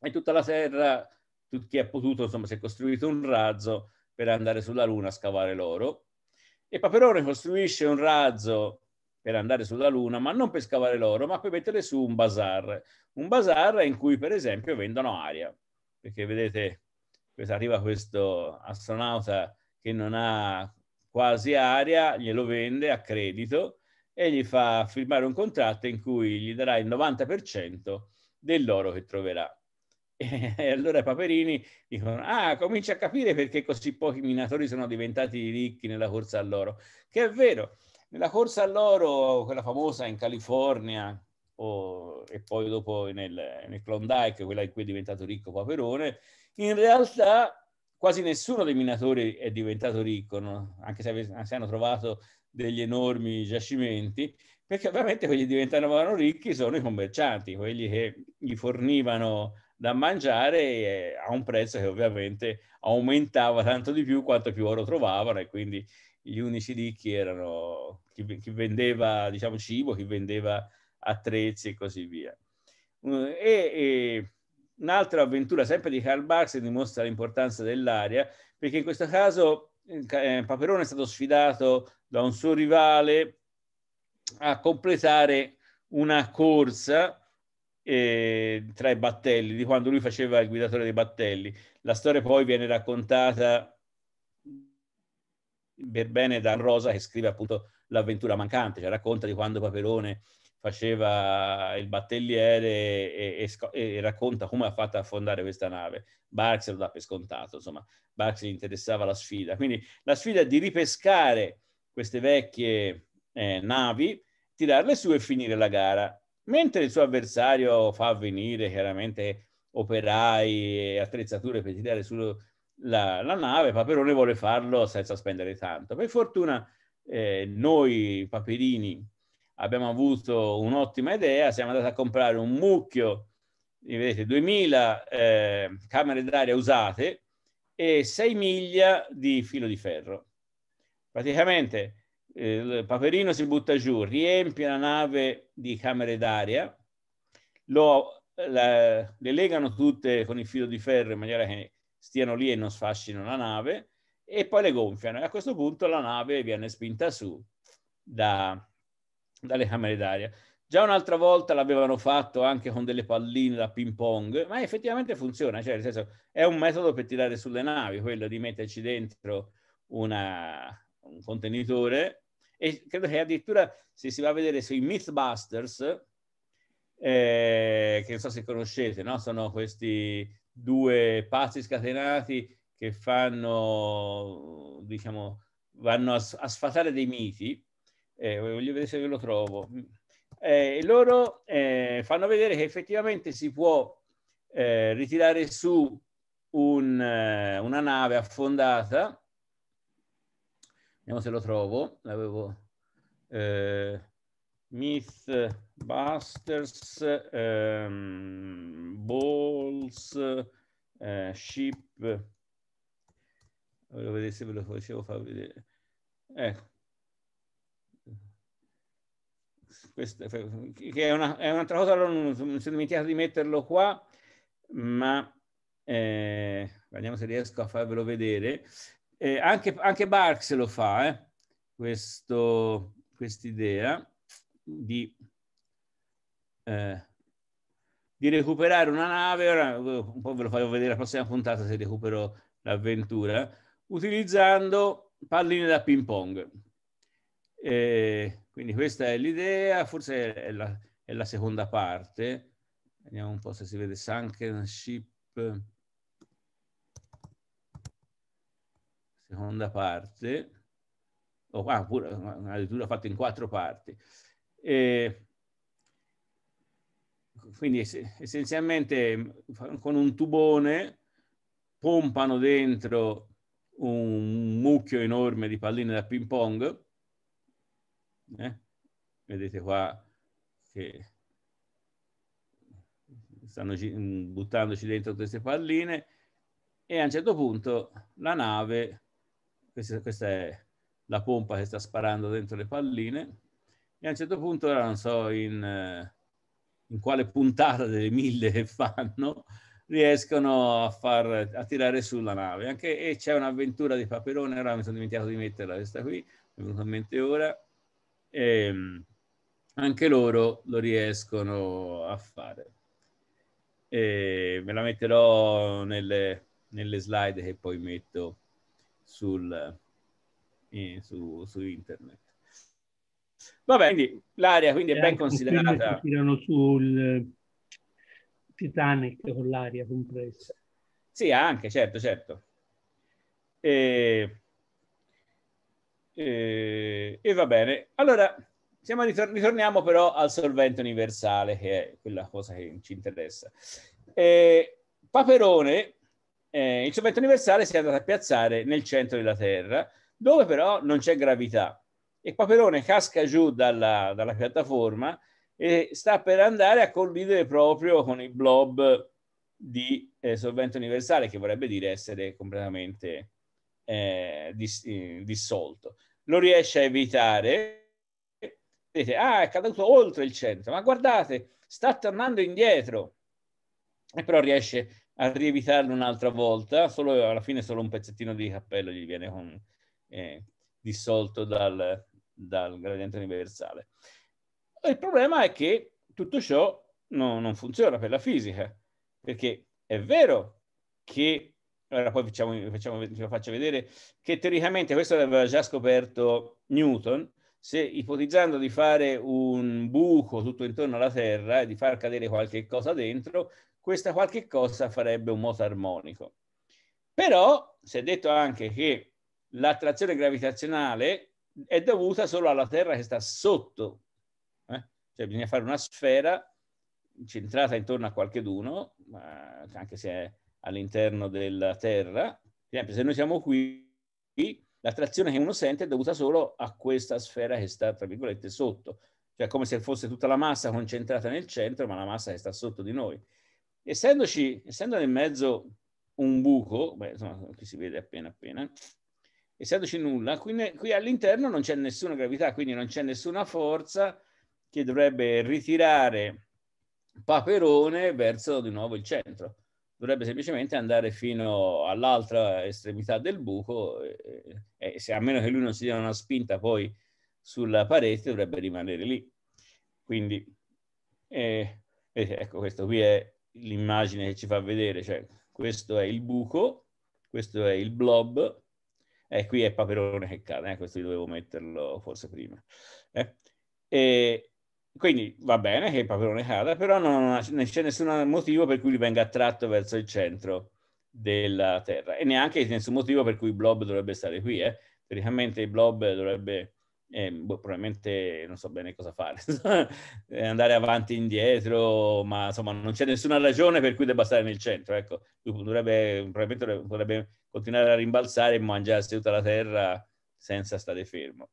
e tutta la Terra, tut- chi ha potuto, insomma, si è costruito un razzo per andare sulla Luna a scavare l'oro. E Paperone costruisce un razzo per andare sulla Luna, ma non per scavare l'oro, ma per mettere su un bazar. Un bazar in cui, per esempio, vendono aria. Perché vedete, arriva questo astronauta che non ha quasi aria, glielo vende a credito e gli fa firmare un contratto in cui gli darà il 90% dell'oro che troverà. *laughs* E allora i Paperini dicono, ah, comincia a capire perché così pochi minatori sono diventati ricchi nella corsa all'oro. Che è vero, nella corsa all'oro, quella famosa in California, o, e poi dopo nel, nel Klondike, quella in cui è diventato ricco Paperone, in realtà quasi nessuno dei minatori è diventato ricco, no? anche se, ave- se, hanno trovato degli enormi giacimenti, perché ovviamente quelli che diventavano ricchi sono i commercianti, quelli che gli fornivano da mangiare eh, a un prezzo che ovviamente aumentava tanto di più quanto più oro trovavano e quindi gli unici ricchi erano chi, chi vendeva diciamo cibo, chi vendeva attrezzi e così via. E, e Un'altra avventura sempre di Karl Barks dimostra l'importanza dell'aria, perché in questo caso eh, eh, Paperone è stato sfidato da un suo rivale a completare una corsa eh, tra i battelli, di quando lui faceva il guidatore dei battelli. La storia poi viene raccontata per bene da Rosa che scrive appunto l'avventura mancante, cioè racconta di quando Paperone faceva il battelliere e, e, e racconta come ha fatto a fondare questa nave. Barks lo dà per scontato, insomma, Barks gli interessava la sfida. Quindi la sfida è di ripescare queste vecchie eh, navi, tirarle su e finire la gara. Mentre il suo avversario fa venire chiaramente operai e attrezzature per tirare su la, la nave, Paperone vuole farlo senza spendere tanto. Per fortuna eh, noi paperini abbiamo avuto un'ottima idea, siamo andati a comprare un mucchio, vedete, 2000 eh, camere d'aria usate e 6 miglia di filo di ferro. Praticamente eh, il Paperino si butta giù, riempie la nave di camere d'aria, lo, la, le legano tutte con il filo di ferro in maniera che stiano lì e non sfascino la nave e poi le gonfiano e a questo punto la nave viene spinta su da, dalle camere d'aria. Già un'altra volta l'avevano fatto anche con delle palline da ping pong, ma effettivamente funziona, cioè nel senso è un metodo per tirare sulle navi, quello di metterci dentro una, un contenitore e credo che addirittura se si va a vedere sui Mythbusters, eh, che non so se conoscete, no? sono questi due pazzi scatenati che fanno, diciamo, vanno a, a sfatare dei miti eh, voglio vedere se ve lo trovo. Mm. Eh, loro eh, fanno vedere che effettivamente si può eh, ritirare su un, eh, una nave affondata. Vediamo se lo trovo. L'avevo. Eh, Mythbusters, ehm, Balls, eh, Ship. Volevo vedere se ve lo facevo far vedere. Ecco questo, che è, una, è, un'altra cosa, non, mi sono dimenticato di metterlo qua, ma eh, vediamo se riesco a farvelo vedere. Eh, anche, anche, Barks lo fa, eh, idea di, eh, di, recuperare una nave, ora un po' ve lo farò vedere la prossima puntata se recupero l'avventura, utilizzando palline da ping pong. Eh, quindi questa è l'idea, forse è la, è la, seconda parte. Vediamo un po' se si vede sunken ship. Seconda parte. Oh, qua, ah, pure, addirittura fatto in quattro parti. E quindi essenzialmente con un tubone pompano dentro un mucchio enorme di palline da ping pong eh? Vedete qua che stanno mm, buttandoci dentro queste palline e a un certo punto la nave, questa, questa è la pompa che sta sparando dentro le palline, e a un certo punto, ora non so in, eh, in quale puntata delle mille che fanno, riescono a, far, a tirare sulla nave. Anche, e c'è un'avventura di Paperone, ora mi sono dimenticato di metterla questa qui, è venuta in mente ora, e ehm, anche loro lo riescono a fare. E me la metterò nelle, nelle, slide che poi metto sul, eh, su, su, internet. Vabbè, quindi l'area quindi è ben considerata. Tirano sul eh, Titanic con l'aria compressa. Sì, anche, certo, certo. E e, e va bene. Allora, siamo, ritorniamo però al solvente universale, che è quella cosa che ci interessa. Eh, Paperone, eh, il solvente universale si è andato a piazzare nel centro della Terra, dove però non c'è gravità. E Paperone casca giù dalla, dalla piattaforma e sta per andare a collidere proprio con il blob di eh, solvente universale, che vorrebbe dire essere completamente eh, dis, eh, dissolto lo riesce a evitare. Vedete, ah, è caduto oltre il centro, ma guardate, sta tornando indietro. E però riesce a rievitarlo un'altra volta, solo alla fine solo un pezzettino di cappello gli viene con, eh, dissolto dal, dal, gradiente universale. Il problema è che tutto ciò no, non funziona per la fisica, perché è vero che allora poi facciamo, facciamo, ve lo faccio vedere, che teoricamente questo l'aveva già scoperto Newton, se ipotizzando di fare un buco tutto intorno alla Terra e di far cadere qualche cosa dentro, questa qualche cosa farebbe un moto armonico. Però si è detto anche che l'attrazione gravitazionale è dovuta solo alla Terra che sta sotto. Eh? Cioè bisogna fare una sfera centrata intorno a qualcheduno, anche se è all'interno della Terra. Per esempio, se noi siamo qui, l'attrazione che uno sente è dovuta solo a questa sfera che sta, tra virgolette, sotto. Cioè come se fosse tutta la massa concentrata nel centro, ma la massa che sta sotto di noi. Essendoci, essendo nel mezzo un buco, beh, insomma, qui si vede appena appena, essendoci nulla, qui, ne, qui all'interno non c'è nessuna gravità, quindi non c'è nessuna forza che dovrebbe ritirare Paperone verso di nuovo il centro dovrebbe semplicemente andare fino all'altra estremità del buco e, eh, eh, e se a meno che lui non si dia una spinta poi sulla parete dovrebbe rimanere lì. Quindi eh, eh, ecco questo qui è l'immagine che ci fa vedere, cioè questo è il buco, questo è il blob e qui è il paperone che cade, eh, questo dovevo metterlo forse prima. Eh. E, quindi va bene che il Paperone cada, però non, non c'è nessun motivo per cui venga attratto verso il centro della Terra e neanche nessun motivo per cui il blob dovrebbe stare qui. Eh. Teoricamente il blob dovrebbe, eh, boh, probabilmente non so bene cosa fare, *laughs* eh, andare avanti e indietro, ma insomma non c'è nessuna ragione per cui debba stare nel centro. Ecco, dovrebbe, probabilmente potrebbe continuare a rimbalzare e mangiarsi tutta la Terra senza stare fermo.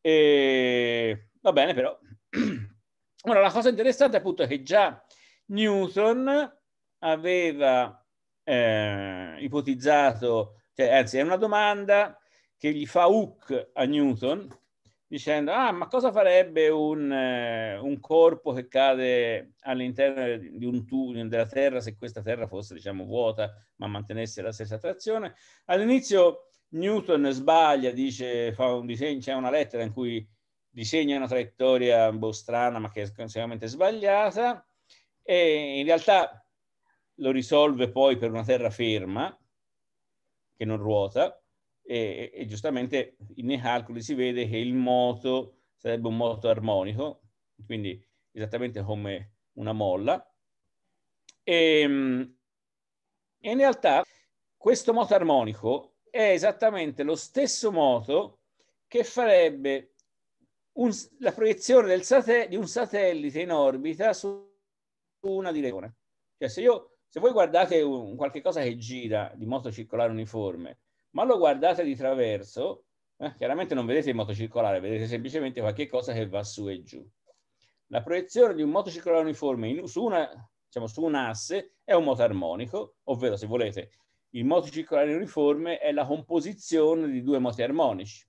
E... Va bene però, *clears throat* Ora, la cosa interessante appunto è che già Newton aveva eh, ipotizzato, cioè, anzi è una domanda che gli fa Hook a Newton dicendo, ah, ma cosa farebbe un, eh, un corpo che cade all'interno di un tunnel della Terra se questa Terra fosse, diciamo, vuota, ma mantenesse la stessa trazione? All'inizio Newton sbaglia, dice, fa un disegno, c'è una lettera in cui disegna una traiettoria un po' strana ma che è consigliamente sbagliata e in realtà lo risolve poi per una terraferma che non ruota e, e giustamente nei calcoli si vede che il moto sarebbe un moto armonico, quindi esattamente come una molla. E, ehm, in realtà questo moto armonico è esattamente lo stesso moto che farebbe un, la proiezione sate, di un satellite in orbita su una direzione. Cioè se, io, se voi guardate un, qualche cosa che gira di moto circolare uniforme, ma lo guardate di traverso, eh, chiaramente non vedete il moto circolare, vedete semplicemente qualche cosa che va su e giù. La proiezione di un moto circolare uniforme in, su, una, diciamo, su un asse è un moto armonico, ovvero se volete il moto circolare uniforme è la composizione di due moti armonici.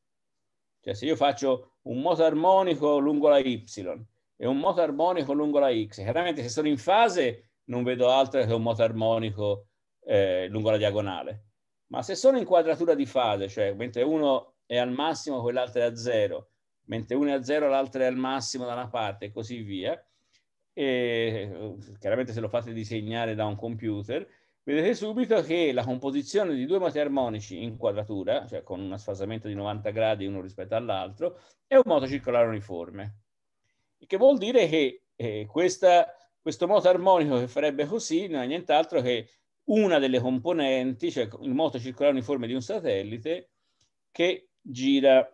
Cioè se io faccio un moto armonico lungo la Y e un moto armonico lungo la X, chiaramente se sono in fase non vedo altro che un moto armonico eh, lungo la diagonale. Ma se sono in quadratura di fase, cioè mentre uno è al massimo quell'altro è a zero, mentre uno è a zero l'altro è al massimo da una parte e così via, e chiaramente se lo fate disegnare da un computer, Vedete subito che la composizione di due moti armonici in quadratura, cioè con uno sfasamento di 90 gradi uno rispetto all'altro, è un moto circolare uniforme. Il che vuol dire che eh, questa, questo moto armonico che farebbe così non è nient'altro che una delle componenti, cioè il moto circolare uniforme di un satellite, che gira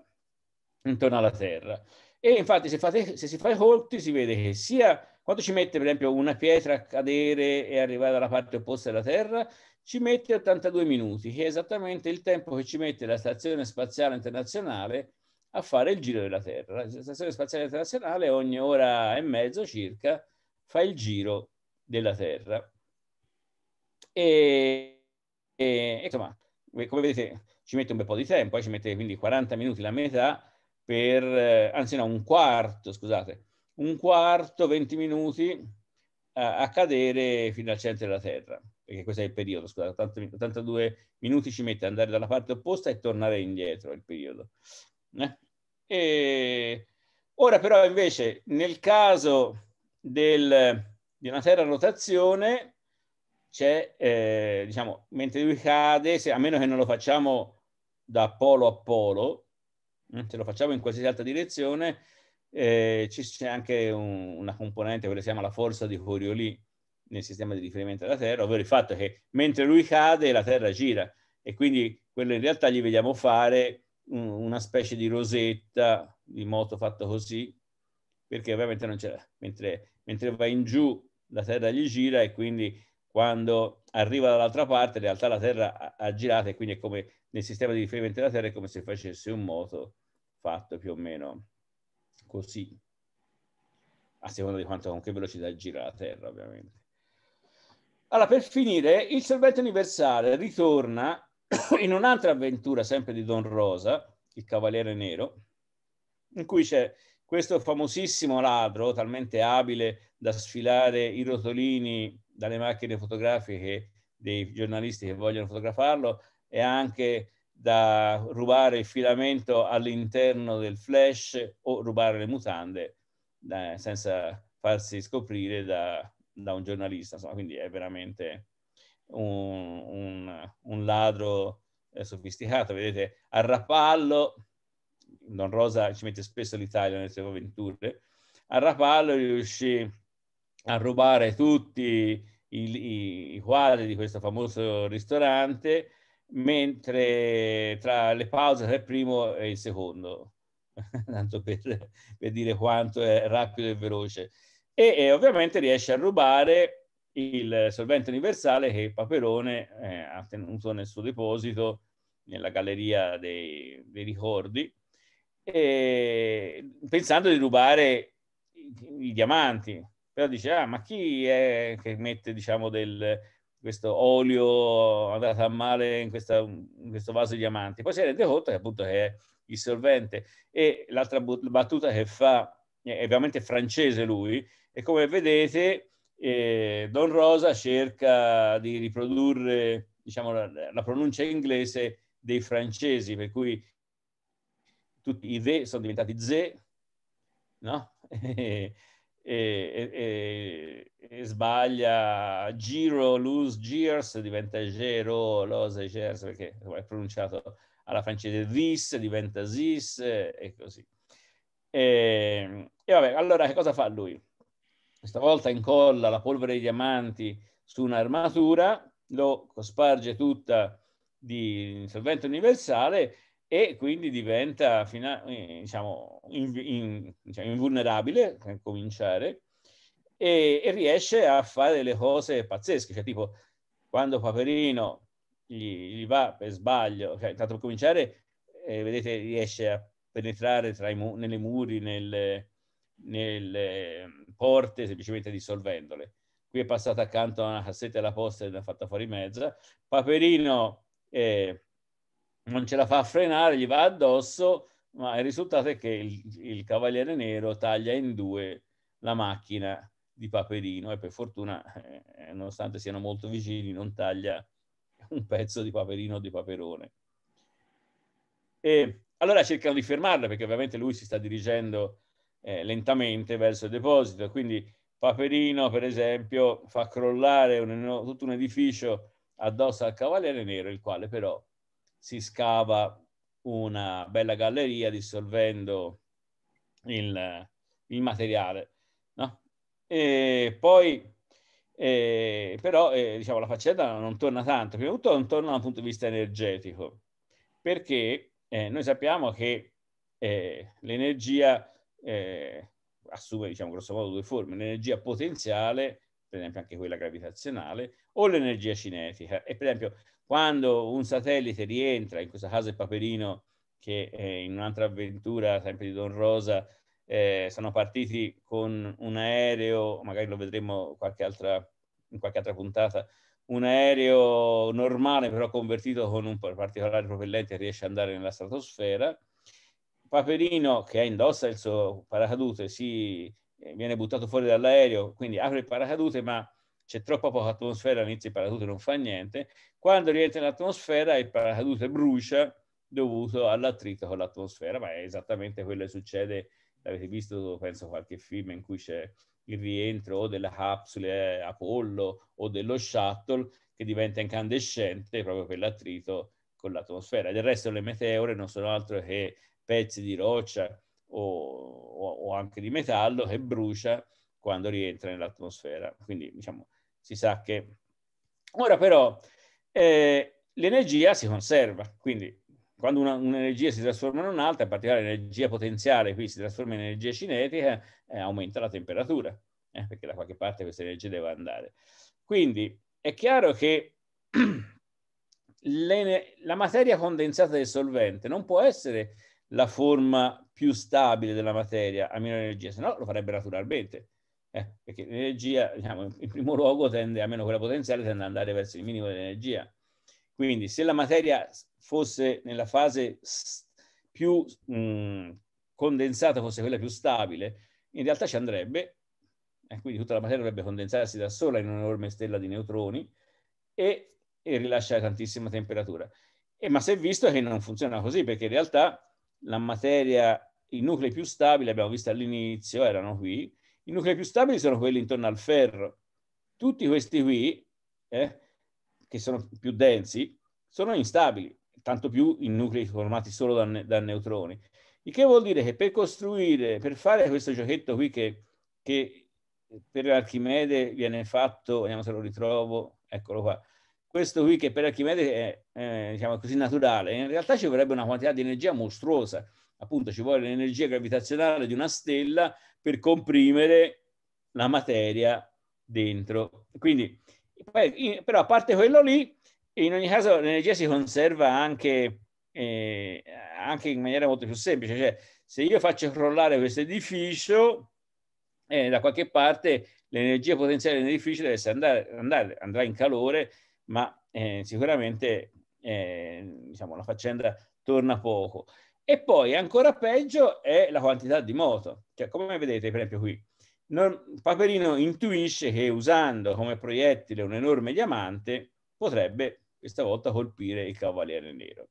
intorno alla Terra. E infatti se, fate, se si fa i colti si vede che sia quando ci mette, per esempio, una pietra a cadere e arrivare dalla parte opposta della Terra, ci mette 82 minuti, che è esattamente il tempo che ci mette la Stazione Spaziale Internazionale a fare il giro della Terra. La Stazione Spaziale Internazionale ogni ora e mezzo circa fa il giro della Terra. E, e insomma, come vedete, ci mette un bel po' di tempo, eh? ci mette quindi 40 minuti, la metà, per, eh, anzi no, un quarto, scusate, un quarto, 20 minuti a, a cadere fino al centro della Terra, perché questo è il periodo, scusate, 82 minuti ci mette ad andare dalla parte opposta e tornare indietro, il periodo. Eh? E... Ora però invece nel caso del, di una terra a rotazione c'è, eh, diciamo, mentre lui cade, se, a meno che non lo facciamo da polo a polo, eh, se lo facciamo in qualsiasi altra direzione, eh, c'è anche un, una componente che si chiama la forza di Coriolis nel sistema di riferimento della Terra, ovvero il fatto che mentre lui cade la Terra gira e quindi quello in realtà gli vediamo fare un, una specie di rosetta di moto fatto così, perché ovviamente non c'era, mentre, mentre va in giù la Terra gli gira e quindi quando arriva dall'altra parte in realtà la Terra ha, ha girato e quindi è come nel sistema di riferimento della Terra è come se facesse un moto fatto più o meno così, a seconda di quanto, con che velocità gira la Terra, ovviamente. Allora, per finire, il servente universale ritorna *coughs* in un'altra avventura, sempre di Don Rosa, il Cavaliere Nero, in cui c'è questo famosissimo ladro, talmente abile da sfilare i rotolini dalle macchine fotografiche dei giornalisti che vogliono fotografarlo, e anche da rubare il filamento all'interno del flash o rubare le mutande da, senza farsi scoprire da, da un giornalista. Insomma, quindi è veramente un, un, un ladro eh, sofisticato. Vedete, a Rapallo, Don Rosa ci mette spesso l'Italia nelle sue avventure, a Rapallo riuscì a rubare tutti i, i, i quadri di questo famoso ristorante mentre tra le pause tra il primo e il secondo, *laughs* tanto per, per dire quanto è rapido e veloce. E, e, ovviamente riesce a rubare il solvente universale che Paperone eh, ha tenuto nel suo deposito nella galleria dei, dei ricordi, e, pensando di rubare i, i diamanti. Però dice, ah, ma chi è che mette, diciamo, del, questo olio andato a male in, questa, in, questo vaso di diamanti. Poi si rende conto che appunto è il solvente. E l'altra battuta che fa, è ovviamente francese lui, e come vedete eh, Don Rosa cerca di riprodurre diciamo, la, la pronuncia inglese dei francesi, per cui tutti i de sono diventati ze, no? *laughs* e, e, e, sbaglia Giro, Lose Gears, diventa Giro Lose Gers, perché è pronunciato alla francese This, diventa Zis e così. E, ehm, e vabbè, allora che cosa fa lui? Questa volta incolla la polvere di diamanti su un'armatura, lo cosparge tutta di solvente universale e quindi diventa eh, diciamo, in, in, diciamo, invulnerabile per cominciare e, e, riesce a fare delle cose pazzesche, cioè tipo quando Paperino gli, gli va per sbaglio, cioè, tanto per cominciare eh, vedete riesce a penetrare tra i mu- nelle muri, nelle, nelle ehm, porte semplicemente dissolvendole. Qui è passato accanto a una cassetta della posta e l'ha fatta fuori mezza. Paperino eh, non ce la fa a frenare, gli va addosso, ma il risultato è che il, il Cavaliere Nero taglia in due la macchina di Paperino e per fortuna, eh, nonostante siano molto vicini, non taglia un pezzo di Paperino o di Paperone. E allora cercano di fermarla perché ovviamente lui si sta dirigendo eh, lentamente verso il deposito, quindi Paperino, per esempio, fa crollare un, tutto un edificio addosso al Cavaliere Nero, il quale però si scava una bella galleria dissolvendo il, il materiale. No? E poi, eh, però, eh, diciamo, la faccenda non torna tanto. Prima di tutto non torna dal punto di vista energetico, perché eh, noi sappiamo che eh, l'energia eh, assume, diciamo, grosso modo due forme. L'energia potenziale, per esempio anche quella gravitazionale, o l'energia cinetica. E per esempio quando un satellite rientra, in questo caso il Paperino, che eh, in un'altra avventura, sempre di Don Rosa, eh, sono partiti con un aereo, magari lo vedremo qualche altra, in qualche altra puntata, un aereo normale però convertito con un particolare propellente che riesce ad andare nella stratosfera. Paperino che indossa il suo paracadute si, eh, viene buttato fuori dall'aereo, quindi apre il paracadute ma c'è troppa poca atmosfera, all'inizio il paracadute non fa niente, quando rientra nell'atmosfera il paracadute brucia dovuto all'attrito con l'atmosfera, ma è esattamente quello che succede, l'avete visto penso qualche film in cui c'è il rientro o della capsule Apollo o dello shuttle che diventa incandescente proprio per l'attrito con l'atmosfera. Del resto le meteore non sono altro che pezzi di roccia o, o, o anche di metallo che brucia quando rientra nell'atmosfera. Quindi diciamo si sa che... Ora però eh, l'energia si conserva, quindi quando un'energia si trasforma in un'altra, in particolare l'energia potenziale qui si trasforma in energia cinetica, eh, aumenta la temperatura, eh, perché da qualche parte questa energia deve andare. Quindi è chiaro che *clears throat* la materia condensata del solvente non può essere la forma più stabile della materia a meno energia, se no lo farebbe naturalmente. Eh, perché l'energia, diciamo, in primo luogo tende, almeno quella potenziale, tende ad andare verso il minimo dell'energia. Quindi se la materia fosse nella fase più mh, mm, condensata, fosse quella più stabile, in realtà ci andrebbe, e quindi tutta la materia dovrebbe condensarsi da sola in un'enorme stella di neutroni e, e rilasciare tantissima temperatura. E, eh, ma si è visto che non funziona così, perché in realtà la materia, i nuclei più stabili, abbiamo visto all'inizio, erano qui, i nuclei più stabili sono quelli intorno al ferro. Tutti questi qui, eh, che sono più densi, sono instabili, tanto più i nuclei formati solo da, ne da neutroni. Il che vuol dire che per costruire, per fare questo giochetto qui che, che per Archimede viene fatto, vediamo se lo ritrovo, eccolo qua, questo qui che per Archimede è eh, diciamo così naturale, in realtà ci vorrebbe una quantità di energia mostruosa appunto ci vuole l'energia gravitazionale di una stella per comprimere la materia dentro. Quindi, però a parte quello lì, in ogni caso l'energia si conserva anche, eh, anche in maniera molto più semplice, cioè se io faccio crollare questo edificio, eh, da qualche parte l'energia potenziale dell'edificio deve andare, andare, andrà in calore, ma eh, sicuramente eh, diciamo, la faccenda torna poco. E poi ancora peggio è la quantità di moto. Cioè, come vedete, per esempio, qui non, Paperino intuisce che usando come proiettile un enorme diamante potrebbe questa volta colpire il Cavaliere Nero.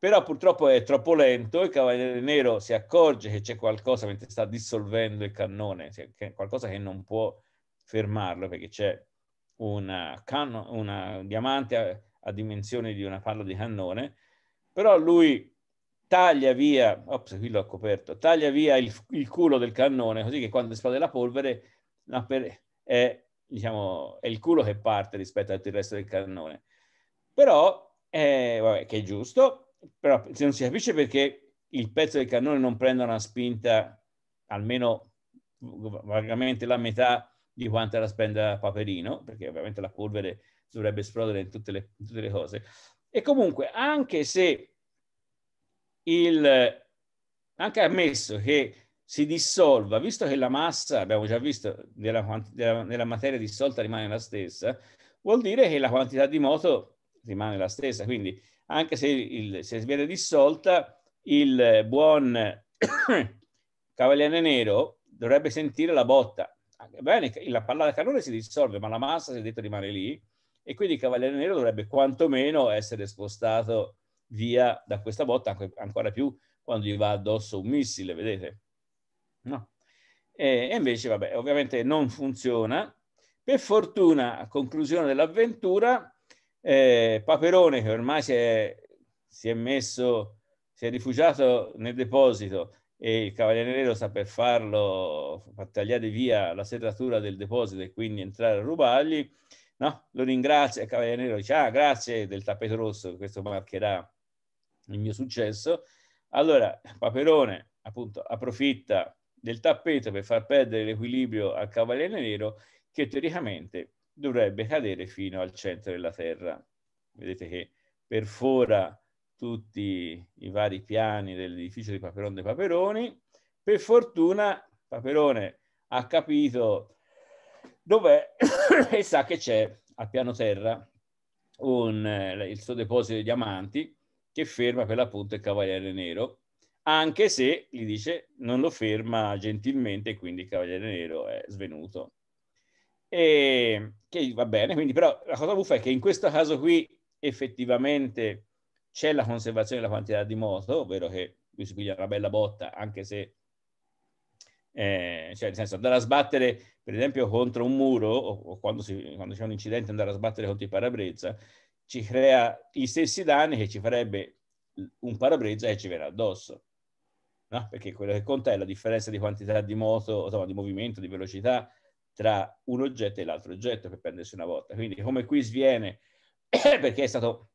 Però purtroppo è troppo lento, il Cavaliere Nero si accorge che c'è qualcosa mentre sta dissolvendo il cannone, cioè, qualcosa che non può fermarlo perché c'è una, una, diamante a, a dimensione di una palla di cannone, però lui taglia via, ops, qui l'ho coperto, taglia via il, il, culo del cannone, così che quando esplode la polvere no, per, è, diciamo, è, il culo che parte rispetto a tutto il resto del cannone. Però, eh, vabbè, che è giusto, però se non si capisce perché il pezzo del cannone non prenda una spinta almeno vagamente la metà di quanto la spenda Paperino, perché ovviamente la polvere dovrebbe esplodere in tutte le, in tutte le cose. E comunque, anche se il, anche ammesso che si dissolva, visto che la massa, abbiamo già visto, della, della, della materia dissolta rimane la stessa, vuol dire che la quantità di moto rimane la stessa. Quindi anche se, il, se viene dissolta, il buon *coughs* cavaliere nero dovrebbe sentire la botta. Ah, bene, la palla da cannone si dissolve, ma la massa, si è detto, rimane lì e quindi il cavaliere nero dovrebbe quantomeno essere spostato via da questa botta, ancora più quando gli va addosso un missile, vedete? No. E, invece, vabbè, ovviamente non funziona. Per fortuna, a conclusione dell'avventura, eh, Paperone, che ormai si è, si è messo, si è rifugiato nel deposito e il Cavaliere Nero sta per farlo, per tagliare via la serratura del deposito e quindi entrare a rubargli, no? Lo ringrazia, il Cavaliere Nero dice, ah, grazie del tappeto rosso, questo marcherà il mio successo. Allora, Paperone appunto approfitta del tappeto per far perdere l'equilibrio al Cavaliere Nero che teoricamente dovrebbe cadere fino al centro della Terra. Vedete che perfora tutti i vari piani dell'edificio di Paperone dei Paperoni. Per fortuna Paperone ha capito dov'è *coughs* e sa che c'è al piano terra un, eh, il suo deposito di diamanti che ferma per l'appunto il Cavaliere Nero, anche se, gli dice, non lo ferma gentilmente, quindi il Cavaliere Nero è svenuto. E che va bene, quindi però la cosa buffa è che in questo caso qui effettivamente c'è la conservazione della quantità di moto, ovvero che lui si piglia una bella botta, anche se, eh, cioè nel senso, andare a sbattere per esempio contro un muro o, o quando, si, quando c'è un incidente andare a sbattere contro il parabrezza ci crea gli stessi danni che ci farebbe un parabrezza che ci verrà addosso. No? Perché quello che conta è la differenza di quantità di moto, insomma, di movimento, di velocità tra un oggetto e l'altro oggetto per prendersi una volta. Quindi come qui sviene *coughs* perché è stato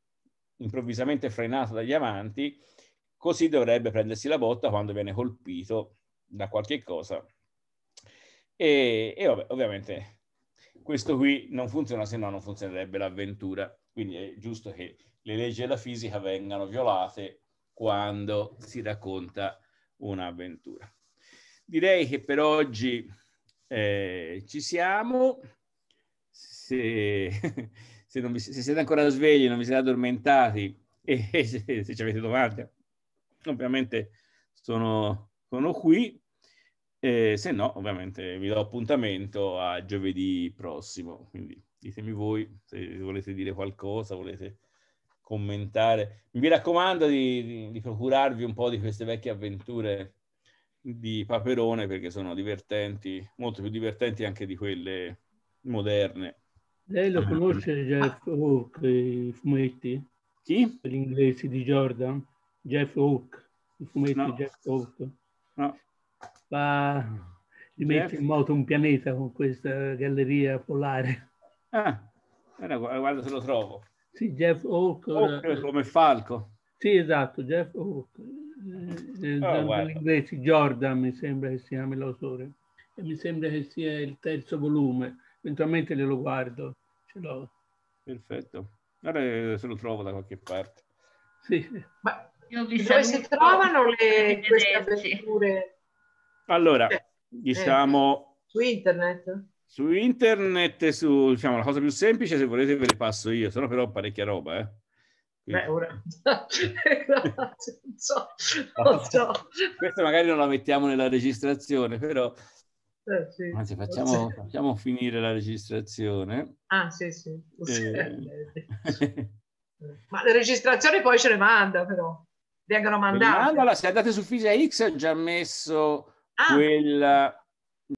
improvvisamente frenato dagli amanti, così dovrebbe prendersi la botta quando viene colpito da qualche cosa. E, e vabbè, ovviamente questo qui non funziona, se no non funzionerebbe l'avventura. Quindi è giusto che le leggi della fisica vengano violate quando si racconta un'avventura. Direi che per oggi eh, ci siamo. Se, *laughs* se, vi, se, siete ancora svegli, non vi siete addormentati e, e *laughs* se, se, ci avete domande, ovviamente sono, sono qui. Eh, se no, ovviamente vi do appuntamento a giovedì prossimo. Quindi ditemi voi se volete dire qualcosa, volete commentare. Mi raccomando di, di, di procurarvi un po' di queste vecchie avventure di Paperone perché sono divertenti, molto più divertenti anche di quelle moderne. Lei lo ah. conosce Jeff Hawke, i fumetti? Chi? gli inglesi di Jordan. Jeff Hawke, i fumetti no. Jeff Hawke. No. Va, rimette Jeff... in moto un pianeta con questa galleria polare. Ah, guarda se lo trovo. Sì, Jeff Hawk. Eh, come Falco. Sì, esatto, Jeff Hawk. Eh, eh, oh, Jordan mi sembra che si chiami l'autore. Eh, e mi sembra che sia il terzo volume. Eventualmente glielo guardo, ce l'ho. Perfetto. Guarda se lo trovo da qualche parte. Sì. Ma dove si trovano le, queste avventure? Allora, diciamo... Eh, su internet? Su internet, su, diciamo, la cosa più semplice, se volete ve le passo io, sono però parecchia roba, eh. Beh, ora... *laughs* non so, non so. *laughs* Questo magari non la mettiamo nella registrazione, però... Eh, sì. Anzi, facciamo, facciamo, finire la registrazione. Ah, sì, sì. Eh. eh *laughs* ma la registrazione poi ce le manda, però. Vengono mandate. se andate su X, ho già messo ah. quella